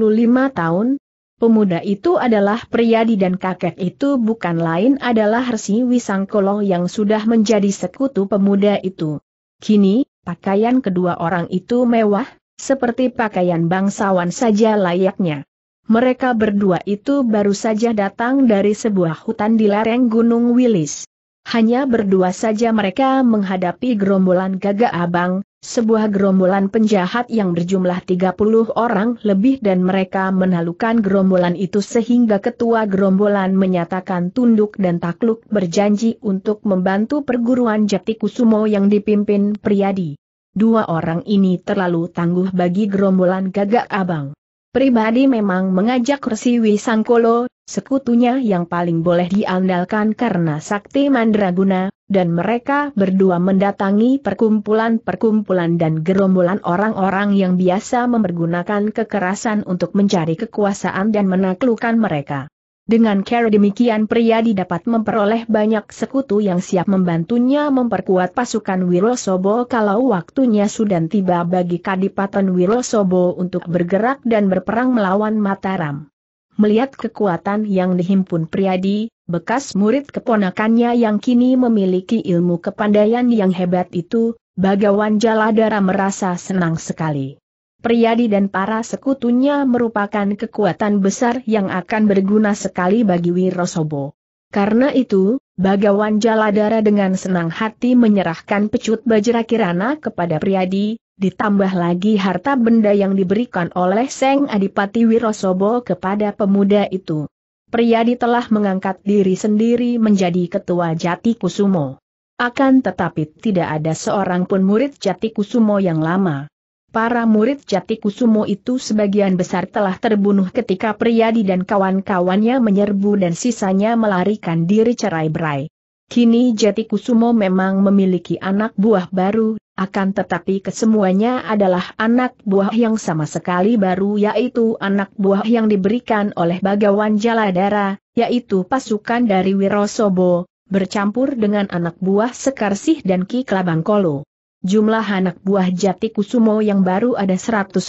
tahun. Pemuda itu adalah Priadi dan kakek itu bukan lain adalah Resi Wisangkolo yang sudah menjadi sekutu pemuda itu. Kini, pakaian kedua orang itu mewah, seperti pakaian bangsawan saja layaknya. Mereka berdua itu baru saja datang dari sebuah hutan di lereng Gunung Wilis. Hanya berdua saja mereka menghadapi gerombolan gagak abang, sebuah gerombolan penjahat yang berjumlah 30 orang lebih dan mereka menalukan gerombolan itu sehingga ketua gerombolan menyatakan tunduk dan takluk berjanji untuk membantu perguruan Jatikusumo yang dipimpin Priyadi dua orang ini terlalu tangguh bagi gerombolan gagak abang. Pribadi memang mengajak Resi Wisangkolo, sekutunya yang paling boleh diandalkan karena sakti mandraguna, dan mereka berdua mendatangi perkumpulan-perkumpulan dan gerombolan orang-orang yang biasa mempergunakan kekerasan untuk mencari kekuasaan dan menaklukkan mereka. Dengan cara demikian di dapat memperoleh banyak sekutu yang siap membantunya memperkuat pasukan Wirosobo kalau waktunya sudah tiba bagi Kadipaten Wirosobo untuk bergerak dan berperang melawan Mataram. Melihat kekuatan yang dihimpun Priyadi, bekas murid keponakannya yang kini memiliki ilmu kepandaian yang hebat itu, Bagawan Jaladara merasa senang sekali. Priyadi dan para sekutunya merupakan kekuatan besar yang akan berguna sekali bagi Wirosobo. Karena itu, Bagawan Jaladara dengan senang hati menyerahkan pecut Bajra Kirana kepada Priyadi, ditambah lagi harta benda yang diberikan oleh Seng Adipati Wirosobo kepada pemuda itu. Priyadi telah mengangkat diri sendiri menjadi ketua Jati Kusumo. Akan tetapi tidak ada seorang pun murid Jati Kusumo yang lama. Para murid Jati Kusumo itu sebagian besar telah terbunuh ketika Priyadi dan kawan-kawannya menyerbu dan sisanya melarikan diri cerai-berai. Kini Jati Kusumo memang memiliki anak buah baru, akan tetapi kesemuanya adalah anak buah yang sama sekali baru yaitu anak buah yang diberikan oleh Bagawan Jaladara, yaitu pasukan dari Wirosobo, bercampur dengan anak buah Sekarsih dan Ki Klabangkolo. Jumlah anak buah Jati Kusumo yang baru ada 150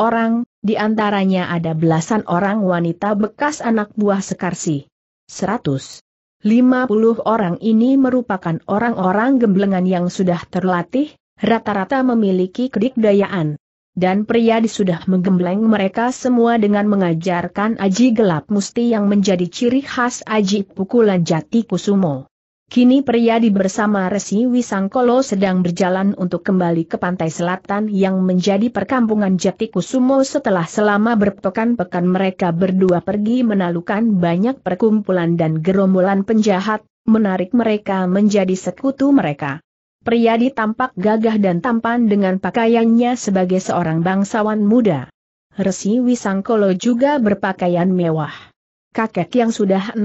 orang, di antaranya ada belasan orang wanita bekas anak buah Sekarsi. 150 orang ini merupakan orang-orang gemblengan yang sudah terlatih, rata-rata memiliki kedikdayaan. Dan pria sudah menggembleng mereka semua dengan mengajarkan aji gelap musti yang menjadi ciri khas aji pukulan jati kusumo. Kini Priyadi bersama Resi Wisangkolo sedang berjalan untuk kembali ke pantai selatan yang menjadi perkampungan Kusumo setelah selama berpekan-pekan mereka berdua pergi menalukan banyak perkumpulan dan gerombolan penjahat, menarik mereka menjadi sekutu mereka. Priyadi tampak gagah dan tampan dengan pakaiannya sebagai seorang bangsawan muda. Resi Wisangkolo juga berpakaian mewah. Kakek yang sudah 65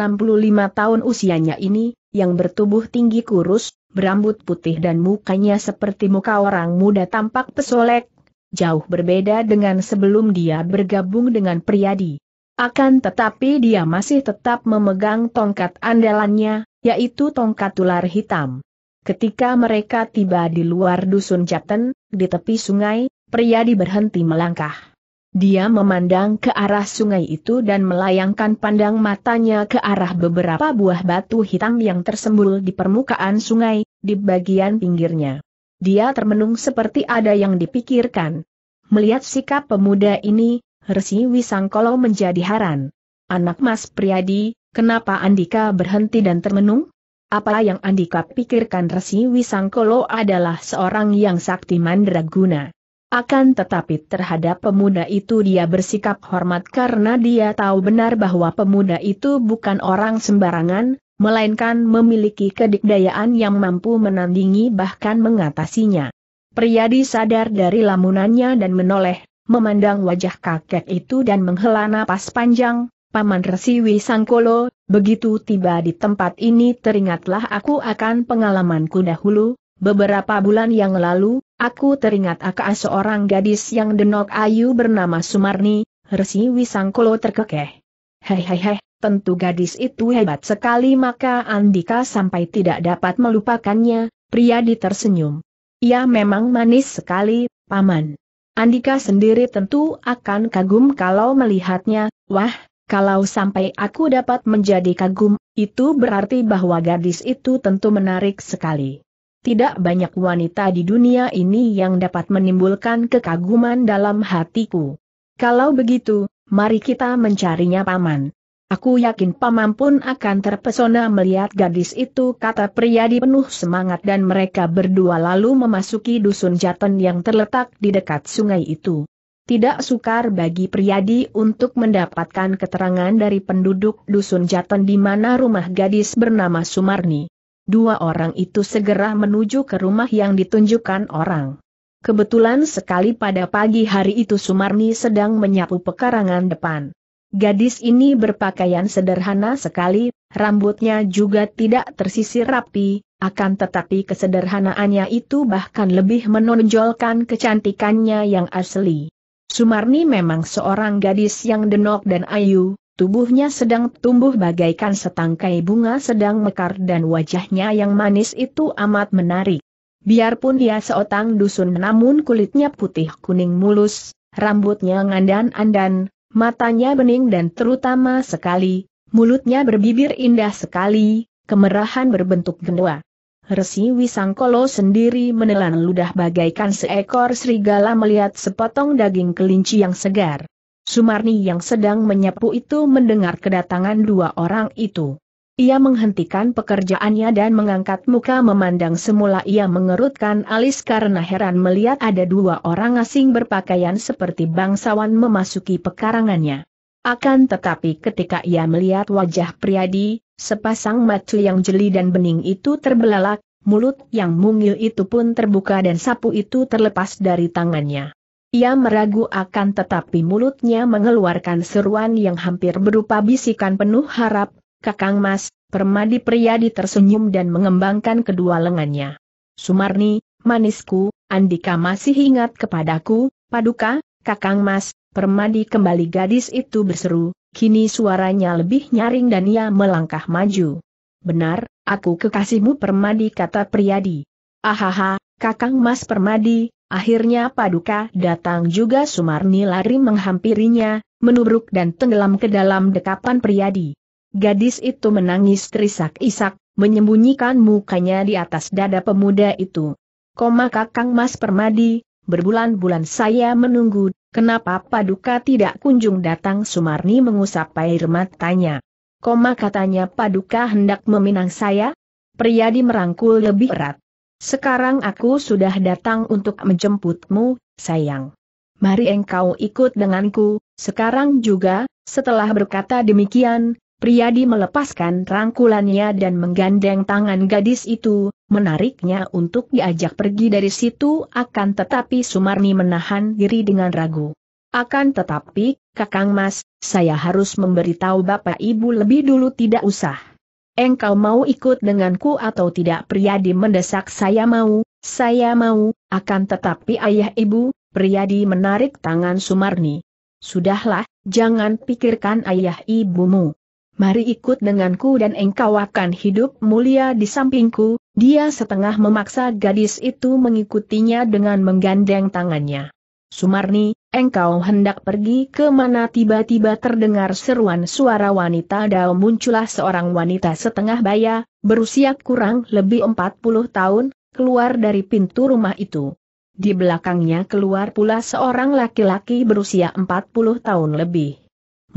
tahun usianya ini, yang bertubuh tinggi kurus, berambut putih dan mukanya seperti muka orang muda tampak pesolek, jauh berbeda dengan sebelum dia bergabung dengan Priadi. Akan tetapi dia masih tetap memegang tongkat andalannya, yaitu tongkat ular hitam. Ketika mereka tiba di luar dusun Jaten, di tepi sungai, Priadi berhenti melangkah. Dia memandang ke arah sungai itu dan melayangkan pandang matanya ke arah beberapa buah batu hitam yang tersembul di permukaan sungai, di bagian pinggirnya. Dia termenung seperti ada yang dipikirkan. Melihat sikap pemuda ini, Resi Wisangkolo menjadi heran. Anak Mas Priadi, kenapa Andika berhenti dan termenung? Apa yang Andika pikirkan Resi Wisangkolo adalah seorang yang sakti mandraguna. Akan tetapi terhadap pemuda itu dia bersikap hormat karena dia tahu benar bahwa pemuda itu bukan orang sembarangan, melainkan memiliki kedikdayaan yang mampu menandingi bahkan mengatasinya. Priyadi sadar dari lamunannya dan menoleh, memandang wajah kakek itu dan menghela napas panjang, Paman Resi Wisangkolo, begitu tiba di tempat ini teringatlah aku akan pengalamanku dahulu, beberapa bulan yang lalu, Aku teringat akan seorang gadis yang denok ayu bernama Sumarni, Resi Wisangkolo terkekeh. Hehehe, tentu gadis itu hebat sekali maka Andika sampai tidak dapat melupakannya, pria tersenyum. Ia memang manis sekali, Paman. Andika sendiri tentu akan kagum kalau melihatnya, wah, kalau sampai aku dapat menjadi kagum, itu berarti bahwa gadis itu tentu menarik sekali tidak banyak wanita di dunia ini yang dapat menimbulkan kekaguman dalam hatiku. Kalau begitu, mari kita mencarinya paman. Aku yakin paman pun akan terpesona melihat gadis itu kata Priyadi penuh semangat dan mereka berdua lalu memasuki dusun Jaten yang terletak di dekat sungai itu. Tidak sukar bagi Priyadi untuk mendapatkan keterangan dari penduduk dusun Jaten di mana rumah gadis bernama Sumarni. Dua orang itu segera menuju ke rumah yang ditunjukkan orang. Kebetulan sekali pada pagi hari itu Sumarni sedang menyapu pekarangan depan. Gadis ini berpakaian sederhana sekali, rambutnya juga tidak tersisir rapi, akan tetapi kesederhanaannya itu bahkan lebih menonjolkan kecantikannya yang asli. Sumarni memang seorang gadis yang denok dan ayu, Tubuhnya sedang tumbuh bagaikan setangkai bunga sedang mekar dan wajahnya yang manis itu amat menarik. Biarpun dia seotang dusun namun kulitnya putih kuning mulus, rambutnya ngandan-andan, matanya bening dan terutama sekali, mulutnya berbibir indah sekali, kemerahan berbentuk gendua. Resi Wisangkolo sendiri menelan ludah bagaikan seekor serigala melihat sepotong daging kelinci yang segar. Sumarni yang sedang menyapu itu mendengar kedatangan dua orang itu. Ia menghentikan pekerjaannya dan mengangkat muka memandang semula ia mengerutkan alis karena heran melihat ada dua orang asing berpakaian seperti bangsawan memasuki pekarangannya. Akan tetapi ketika ia melihat wajah priadi, sepasang mata yang jeli dan bening itu terbelalak, mulut yang mungil itu pun terbuka dan sapu itu terlepas dari tangannya. Ia meragu akan tetapi mulutnya mengeluarkan seruan yang hampir berupa bisikan penuh harap, Kakang Mas, Permadi Priyadi tersenyum dan mengembangkan kedua lengannya. Sumarni, manisku, Andika masih ingat kepadaku, paduka, Kakang Mas, Permadi kembali gadis itu berseru, kini suaranya lebih nyaring dan ia melangkah maju. Benar, aku kekasihmu Permadi kata Priyadi. Ahaha, Kakang Mas Permadi, Akhirnya Paduka datang juga Sumarni lari menghampirinya, menubruk dan tenggelam ke dalam dekapan Priyadi. Gadis itu menangis terisak-isak, menyembunyikan mukanya di atas dada pemuda itu. Koma kakang Mas Permadi, berbulan-bulan saya menunggu, kenapa Paduka tidak kunjung datang Sumarni mengusap air matanya. Koma katanya Paduka hendak meminang saya? Priyadi merangkul lebih erat. Sekarang aku sudah datang untuk menjemputmu, sayang. Mari engkau ikut denganku, sekarang juga, setelah berkata demikian, Priyadi melepaskan rangkulannya dan menggandeng tangan gadis itu, menariknya untuk diajak pergi dari situ akan tetapi Sumarni menahan diri dengan ragu. Akan tetapi, Kakang Mas, saya harus memberitahu Bapak Ibu lebih dulu tidak usah engkau mau ikut denganku atau tidak Priyadi mendesak saya mau, saya mau, akan tetapi ayah ibu, Priyadi menarik tangan Sumarni. Sudahlah, jangan pikirkan ayah ibumu. Mari ikut denganku dan engkau akan hidup mulia di sampingku, dia setengah memaksa gadis itu mengikutinya dengan menggandeng tangannya. Sumarni, engkau hendak pergi ke mana tiba-tiba terdengar seruan suara wanita Dao muncullah seorang wanita setengah baya, berusia kurang lebih 40 tahun, keluar dari pintu rumah itu. Di belakangnya keluar pula seorang laki-laki berusia 40 tahun lebih.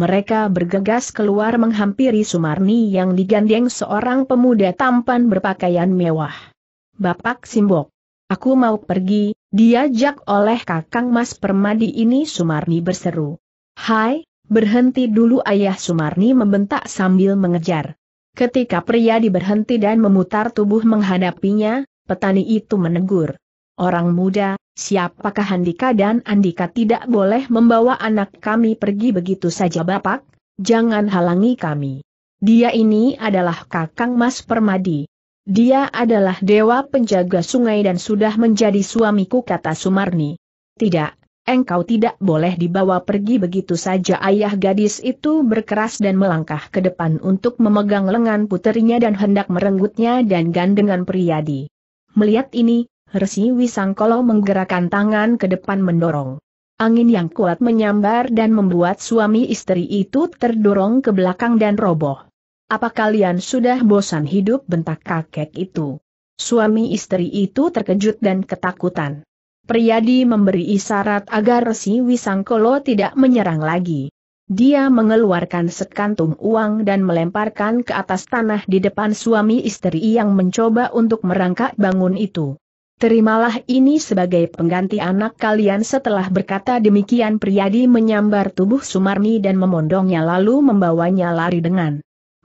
Mereka bergegas keluar menghampiri Sumarni yang digandeng seorang pemuda tampan berpakaian mewah. Bapak Simbok. Aku mau pergi, diajak oleh kakang Mas Permadi ini Sumarni berseru. Hai, berhenti dulu ayah Sumarni membentak sambil mengejar. Ketika pria diberhenti dan memutar tubuh menghadapinya, petani itu menegur. Orang muda, siapakah Andika dan Andika tidak boleh membawa anak kami pergi begitu saja Bapak, jangan halangi kami. Dia ini adalah kakang Mas Permadi, dia adalah dewa penjaga sungai dan sudah menjadi suamiku kata Sumarni. Tidak, engkau tidak boleh dibawa pergi begitu saja ayah gadis itu berkeras dan melangkah ke depan untuk memegang lengan puterinya dan hendak merenggutnya dan gandengan Priyadi. Melihat ini, Resi Wisangkolo menggerakkan tangan ke depan mendorong. Angin yang kuat menyambar dan membuat suami istri itu terdorong ke belakang dan roboh. Apa kalian sudah bosan hidup bentak kakek itu? Suami istri itu terkejut dan ketakutan. Priyadi memberi isyarat agar Si Wisangkolo tidak menyerang lagi. Dia mengeluarkan sekantung uang dan melemparkan ke atas tanah di depan suami istri yang mencoba untuk merangkak bangun itu. Terimalah ini sebagai pengganti anak kalian setelah berkata demikian Priyadi menyambar tubuh Sumarni dan memondongnya lalu membawanya lari dengan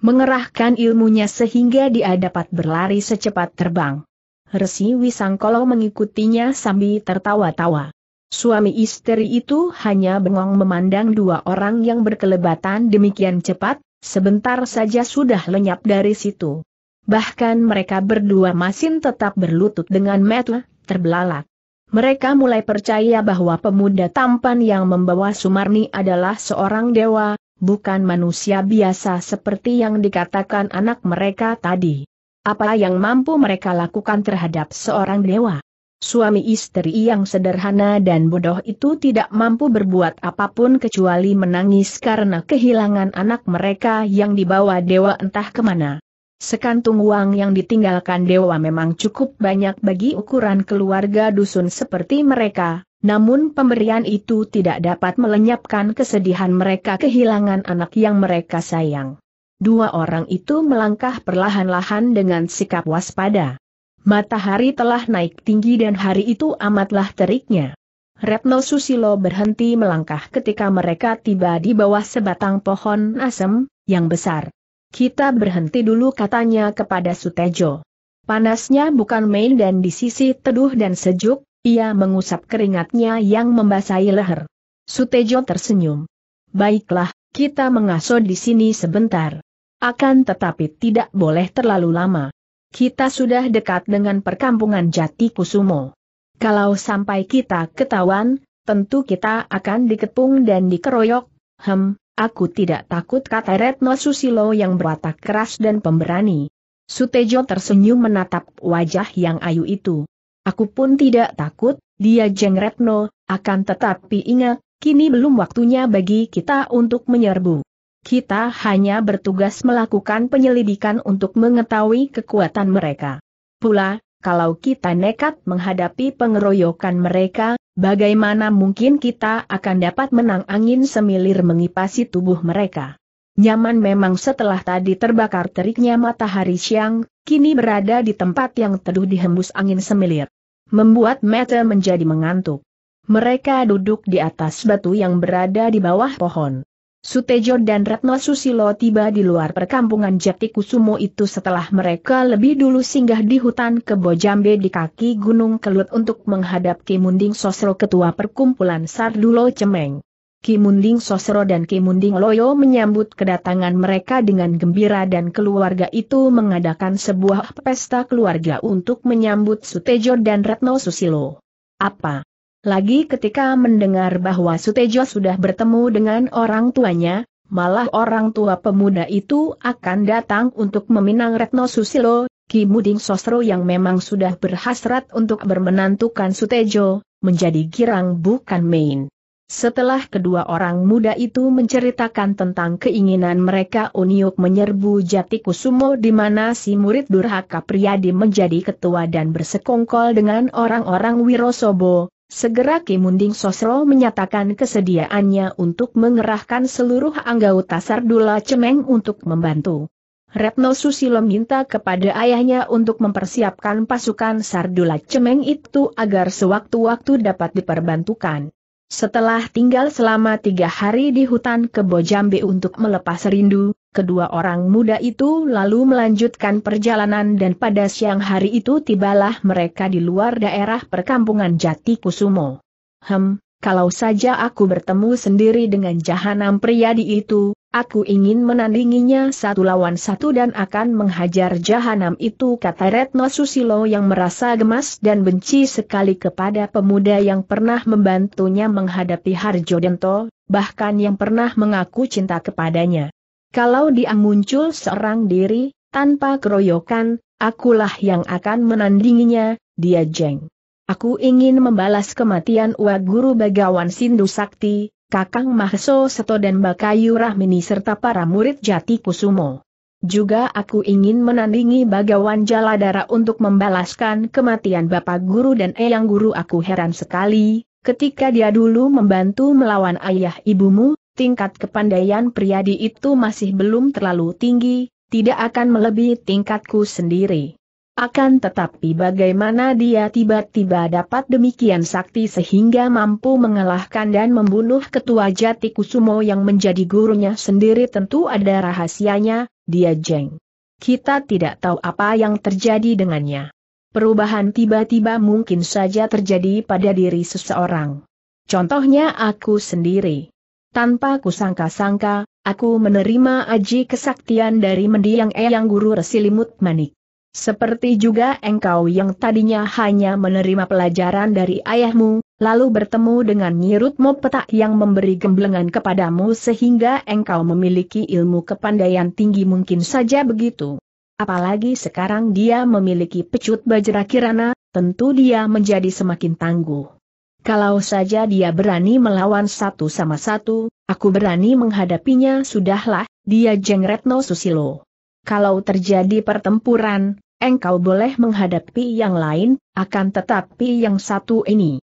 mengerahkan ilmunya sehingga dia dapat berlari secepat terbang. Resi Wisangkolo mengikutinya sambil tertawa-tawa. Suami istri itu hanya bengong memandang dua orang yang berkelebatan demikian cepat, sebentar saja sudah lenyap dari situ. Bahkan mereka berdua masih tetap berlutut dengan metu, terbelalak. Mereka mulai percaya bahwa pemuda tampan yang membawa Sumarni adalah seorang dewa, bukan manusia biasa seperti yang dikatakan anak mereka tadi. Apa yang mampu mereka lakukan terhadap seorang dewa? Suami istri yang sederhana dan bodoh itu tidak mampu berbuat apapun kecuali menangis karena kehilangan anak mereka yang dibawa dewa entah kemana. Sekantung uang yang ditinggalkan dewa memang cukup banyak bagi ukuran keluarga dusun seperti mereka, namun pemberian itu tidak dapat melenyapkan kesedihan mereka kehilangan anak yang mereka sayang. Dua orang itu melangkah perlahan-lahan dengan sikap waspada. Matahari telah naik tinggi dan hari itu amatlah teriknya. Retno Susilo berhenti melangkah ketika mereka tiba di bawah sebatang pohon asem, yang besar. Kita berhenti dulu katanya kepada Sutejo. Panasnya bukan main dan di sisi teduh dan sejuk, ia mengusap keringatnya yang membasahi leher. Sutejo tersenyum. Baiklah, kita mengasuh di sini sebentar. Akan tetapi tidak boleh terlalu lama. Kita sudah dekat dengan perkampungan Jati Kusumo. Kalau sampai kita ketahuan, tentu kita akan diketung dan dikeroyok, hem, aku tidak takut kata Retno Susilo yang berwatak keras dan pemberani. Sutejo tersenyum menatap wajah yang ayu itu. Aku pun tidak takut, dia Jeng Retno, akan tetapi ingat, kini belum waktunya bagi kita untuk menyerbu. Kita hanya bertugas melakukan penyelidikan untuk mengetahui kekuatan mereka. Pula, kalau kita nekat menghadapi pengeroyokan mereka, bagaimana mungkin kita akan dapat menang angin semilir mengipasi tubuh mereka? Nyaman memang setelah tadi terbakar teriknya matahari siang, kini berada di tempat yang teduh dihembus angin semilir. Membuat mata menjadi mengantuk. Mereka duduk di atas batu yang berada di bawah pohon. Sutejo dan Retno Susilo tiba di luar perkampungan Jatikusumo itu setelah mereka lebih dulu singgah di hutan Kebojambe di kaki Gunung Kelut untuk menghadap Kimunding Sosro Ketua Perkumpulan Sardulo Cemeng. Kimunding Sosro dan Kimunding Loyo menyambut kedatangan mereka dengan gembira dan keluarga itu mengadakan sebuah pesta keluarga untuk menyambut Sutejo dan Retno Susilo. Apa? Lagi ketika mendengar bahwa Sutejo sudah bertemu dengan orang tuanya, malah orang tua pemuda itu akan datang untuk meminang Retno Susilo, Kimuding Sosro yang memang sudah berhasrat untuk bermenantukan Sutejo, menjadi girang bukan main. Setelah kedua orang muda itu menceritakan tentang keinginan mereka Uniuk menyerbu Jati Kusumo di mana si murid durhaka Priyadi menjadi ketua dan bersekongkol dengan orang-orang Wirosobo, segera Kimunding Sosro menyatakan kesediaannya untuk mengerahkan seluruh anggota Sardula Cemeng untuk membantu. Retno Susilo minta kepada ayahnya untuk mempersiapkan pasukan Sardula Cemeng itu agar sewaktu-waktu dapat diperbantukan. Setelah tinggal selama tiga hari di hutan Kebojambe untuk melepas rindu, kedua orang muda itu lalu melanjutkan perjalanan dan pada siang hari itu tibalah mereka di luar daerah perkampungan Jati Kusumo. Hem, kalau saja aku bertemu sendiri dengan jahanam pria di itu, Aku ingin menandinginya satu lawan satu dan akan menghajar jahanam itu kata Retno Susilo yang merasa gemas dan benci sekali kepada pemuda yang pernah membantunya menghadapi Harjo Dento, bahkan yang pernah mengaku cinta kepadanya. Kalau dia muncul seorang diri, tanpa keroyokan, akulah yang akan menandinginya, dia jeng. Aku ingin membalas kematian Wak Guru Bagawan Sindu Sakti, Kakang Mahso Seto dan Bakayu Rahmini serta para murid Jati Kusumo. Juga aku ingin menandingi Bagawan Jaladara untuk membalaskan kematian Bapak Guru dan Eyang Guru aku heran sekali, ketika dia dulu membantu melawan ayah ibumu, tingkat kepandaian Priadi itu masih belum terlalu tinggi, tidak akan melebihi tingkatku sendiri. Akan tetapi bagaimana dia tiba-tiba dapat demikian sakti sehingga mampu mengalahkan dan membunuh ketua jati kusumo yang menjadi gurunya sendiri tentu ada rahasianya, dia jeng. Kita tidak tahu apa yang terjadi dengannya. Perubahan tiba-tiba mungkin saja terjadi pada diri seseorang. Contohnya aku sendiri. Tanpa kusangka-sangka, aku menerima aji kesaktian dari mendiang eyang guru resi Limut manik. Seperti juga engkau yang tadinya hanya menerima pelajaran dari ayahmu, lalu bertemu dengan nyirutmu petak yang memberi gemblengan kepadamu sehingga engkau memiliki ilmu kepandaian tinggi mungkin saja begitu. Apalagi sekarang dia memiliki pecut bajra kirana, tentu dia menjadi semakin tangguh. Kalau saja dia berani melawan satu sama satu, aku berani menghadapinya sudahlah, dia jengretno susilo. Kalau terjadi pertempuran, engkau boleh menghadapi yang lain, akan tetapi yang satu ini.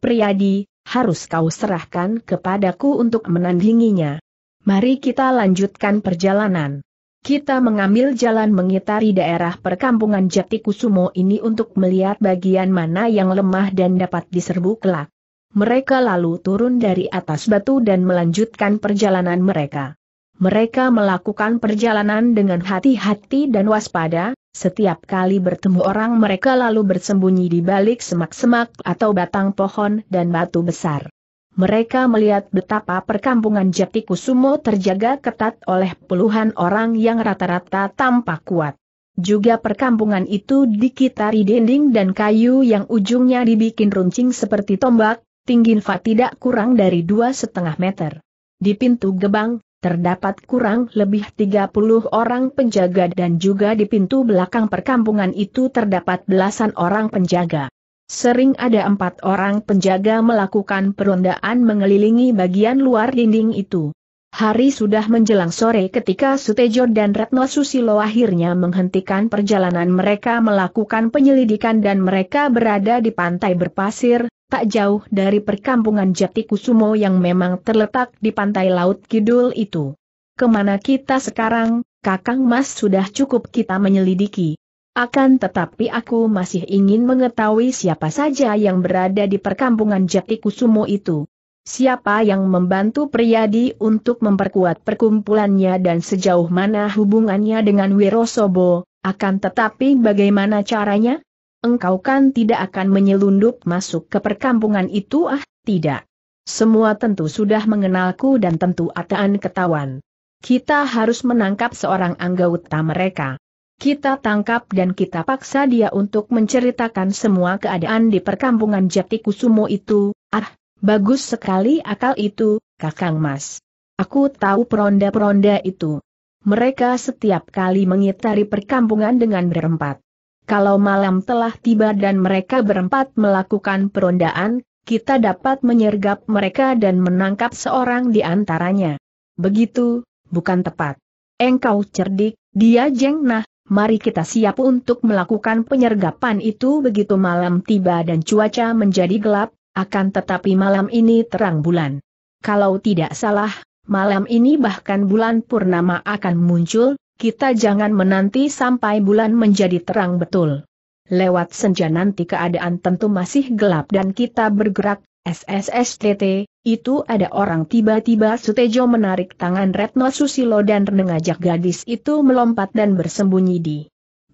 Priyadi, harus kau serahkan kepadaku untuk menandinginya. Mari kita lanjutkan perjalanan. Kita mengambil jalan mengitari daerah perkampungan Jatikusumo ini untuk melihat bagian mana yang lemah dan dapat diserbu kelak. Mereka lalu turun dari atas batu dan melanjutkan perjalanan mereka mereka melakukan perjalanan dengan hati-hati dan waspada, setiap kali bertemu orang mereka lalu bersembunyi di balik semak-semak atau batang pohon dan batu besar. Mereka melihat betapa perkampungan Jatikusumo terjaga ketat oleh puluhan orang yang rata-rata tampak kuat. Juga perkampungan itu dikitari dinding dan kayu yang ujungnya dibikin runcing seperti tombak, tinggi Fa tidak kurang dari dua setengah meter. Di pintu gebang, terdapat kurang lebih 30 orang penjaga dan juga di pintu belakang perkampungan itu terdapat belasan orang penjaga. Sering ada empat orang penjaga melakukan perondaan mengelilingi bagian luar dinding itu. Hari sudah menjelang sore ketika Sutejo dan Retno Susilo akhirnya menghentikan perjalanan mereka melakukan penyelidikan dan mereka berada di pantai berpasir, tak jauh dari perkampungan Jatikusumo yang memang terletak di pantai laut Kidul itu. Kemana kita sekarang, Kakang Mas sudah cukup kita menyelidiki. Akan tetapi aku masih ingin mengetahui siapa saja yang berada di perkampungan Jatikusumo itu. Siapa yang membantu Priyadi untuk memperkuat perkumpulannya dan sejauh mana hubungannya dengan Wirosobo, akan tetapi bagaimana caranya? engkau kan tidak akan menyelundup masuk ke perkampungan itu ah, tidak. Semua tentu sudah mengenalku dan tentu ataan ketahuan. Kita harus menangkap seorang anggota mereka. Kita tangkap dan kita paksa dia untuk menceritakan semua keadaan di perkampungan Jatikusumo itu. Ah, bagus sekali akal itu, Kakang Mas. Aku tahu peronda-peronda itu. Mereka setiap kali mengitari perkampungan dengan berempat kalau malam telah tiba dan mereka berempat melakukan perondaan, kita dapat menyergap mereka dan menangkap seorang di antaranya. Begitu, bukan tepat. Engkau cerdik, dia jengnah, mari kita siap untuk melakukan penyergapan itu begitu malam tiba dan cuaca menjadi gelap, akan tetapi malam ini terang bulan. Kalau tidak salah, malam ini bahkan bulan purnama akan muncul, kita jangan menanti sampai bulan menjadi terang betul. Lewat senja nanti keadaan tentu masih gelap dan kita bergerak, SSSTT, itu ada orang tiba-tiba Sutejo menarik tangan Retno Susilo dan mengajak gadis itu melompat dan bersembunyi di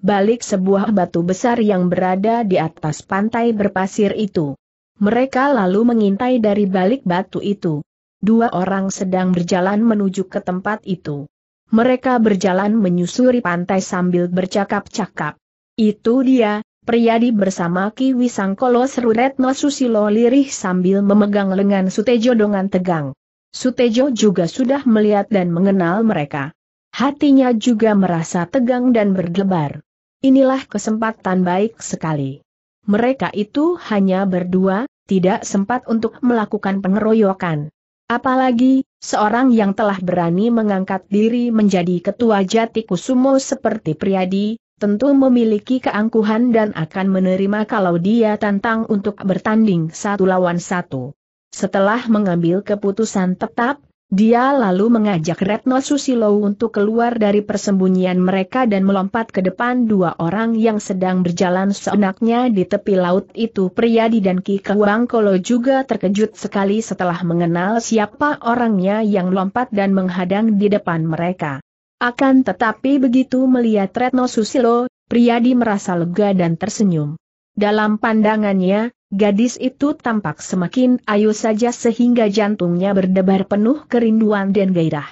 balik sebuah batu besar yang berada di atas pantai berpasir itu. Mereka lalu mengintai dari balik batu itu. Dua orang sedang berjalan menuju ke tempat itu mereka berjalan menyusuri pantai sambil bercakap-cakap. Itu dia, Priyadi bersama Kiwi Sangkolo seru Retno Susilo lirih sambil memegang lengan Sutejo dengan tegang. Sutejo juga sudah melihat dan mengenal mereka. Hatinya juga merasa tegang dan berdebar. Inilah kesempatan baik sekali. Mereka itu hanya berdua, tidak sempat untuk melakukan pengeroyokan. Apalagi, seorang yang telah berani mengangkat diri menjadi ketua jati kusumo seperti Priadi, tentu memiliki keangkuhan dan akan menerima kalau dia tantang untuk bertanding satu lawan satu. Setelah mengambil keputusan tetap, dia lalu mengajak Retno Susilo untuk keluar dari persembunyian mereka dan melompat ke depan dua orang yang sedang berjalan seenaknya di tepi laut itu Priyadi dan Ki Kewangkolo juga terkejut sekali setelah mengenal siapa orangnya yang melompat dan menghadang di depan mereka. Akan tetapi begitu melihat Retno Susilo, Priyadi merasa lega dan tersenyum. Dalam pandangannya, Gadis itu tampak semakin ayu saja sehingga jantungnya berdebar penuh kerinduan dan gairah.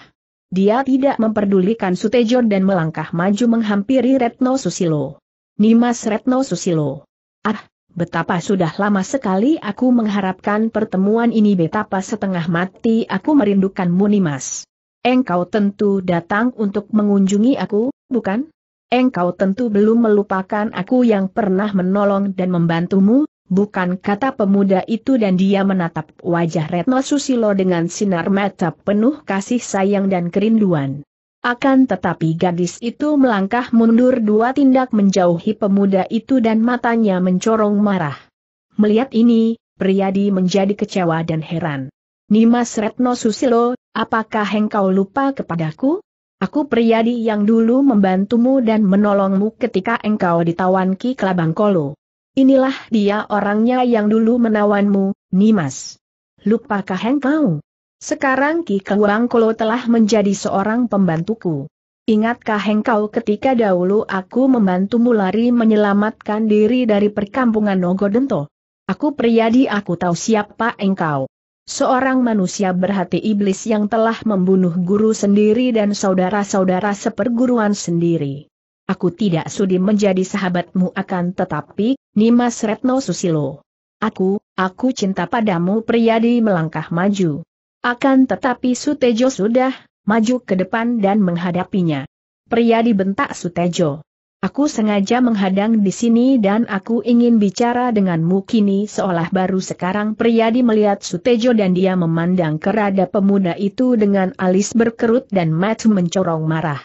Dia tidak memperdulikan Sutejo dan melangkah maju menghampiri Retno Susilo. Nimas Retno Susilo. Ah, betapa sudah lama sekali aku mengharapkan pertemuan ini betapa setengah mati aku merindukanmu Nimas. Engkau tentu datang untuk mengunjungi aku, bukan? Engkau tentu belum melupakan aku yang pernah menolong dan membantumu, bukan kata pemuda itu dan dia menatap wajah Retno Susilo dengan sinar mata penuh kasih sayang dan kerinduan. Akan tetapi gadis itu melangkah mundur dua tindak menjauhi pemuda itu dan matanya mencorong marah. Melihat ini, Priyadi menjadi kecewa dan heran. Nimas Retno Susilo, apakah engkau lupa kepadaku? Aku Priyadi yang dulu membantumu dan menolongmu ketika engkau ditawan Ki Kelabangkolo. Inilah dia orangnya yang dulu menawanmu, Nimas. Lupakah engkau? Sekarang Ki Kewangkolo telah menjadi seorang pembantuku. Ingatkah engkau ketika dahulu aku membantumu lari menyelamatkan diri dari perkampungan Nogodento? Aku priyadi aku tahu siapa engkau. Seorang manusia berhati iblis yang telah membunuh guru sendiri dan saudara-saudara seperguruan sendiri. Aku tidak sudi menjadi sahabatmu akan tetapi, Nimas Retno Susilo. Aku, aku cinta padamu Priyadi melangkah maju. Akan tetapi Sutejo sudah, maju ke depan dan menghadapinya. Priyadi bentak Sutejo. Aku sengaja menghadang di sini dan aku ingin bicara denganmu kini seolah baru sekarang Priyadi melihat Sutejo dan dia memandang kerada pemuda itu dengan alis berkerut dan mata mencorong marah.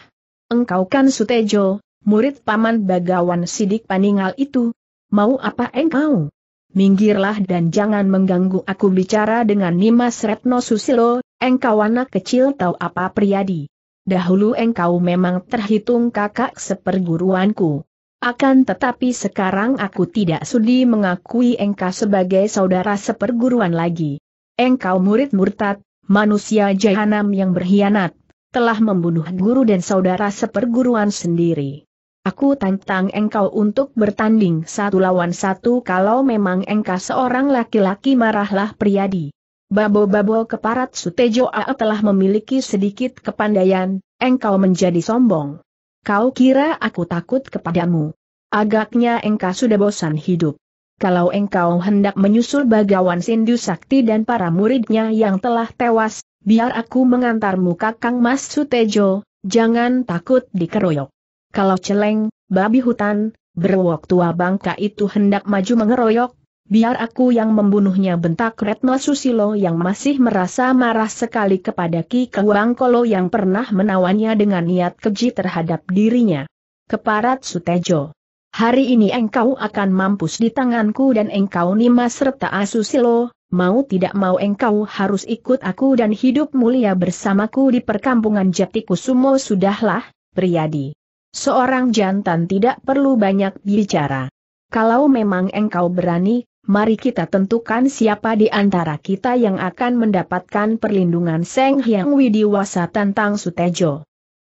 Engkau kan Sutejo, murid paman bagawan sidik paningal itu. Mau apa engkau? Minggirlah dan jangan mengganggu aku bicara dengan Nimas Retno Susilo, engkau anak kecil tahu apa priadi. Dahulu engkau memang terhitung kakak seperguruanku. Akan tetapi sekarang aku tidak sudi mengakui engkau sebagai saudara seperguruan lagi. Engkau murid murtad, manusia jahanam yang berkhianat, telah membunuh guru dan saudara seperguruan sendiri. Aku tantang engkau untuk bertanding satu lawan satu kalau memang engkau seorang laki-laki marahlah priadi. Babo-babo keparat Sutejo A telah memiliki sedikit kepandaian, engkau menjadi sombong. Kau kira aku takut kepadamu. Agaknya engkau sudah bosan hidup. Kalau engkau hendak menyusul bagawan Sindu Sakti dan para muridnya yang telah tewas, biar aku mengantarmu kakang Mas Sutejo, jangan takut dikeroyok. Kalau celeng, babi hutan, berwok tua bangka itu hendak maju mengeroyok, biar aku yang membunuhnya bentak Retno Susilo yang masih merasa marah sekali kepada Ki Kewangkolo yang pernah menawannya dengan niat keji terhadap dirinya. Keparat Sutejo. Hari ini engkau akan mampus di tanganku dan engkau Nima serta Asusilo, mau tidak mau engkau harus ikut aku dan hidup mulia bersamaku di perkampungan Jatikusumo sudahlah, Priyadi. Seorang jantan tidak perlu banyak bicara. Kalau memang engkau berani, mari kita tentukan siapa di antara kita yang akan mendapatkan perlindungan Seng Hyang Widiwasa tentang Sutejo.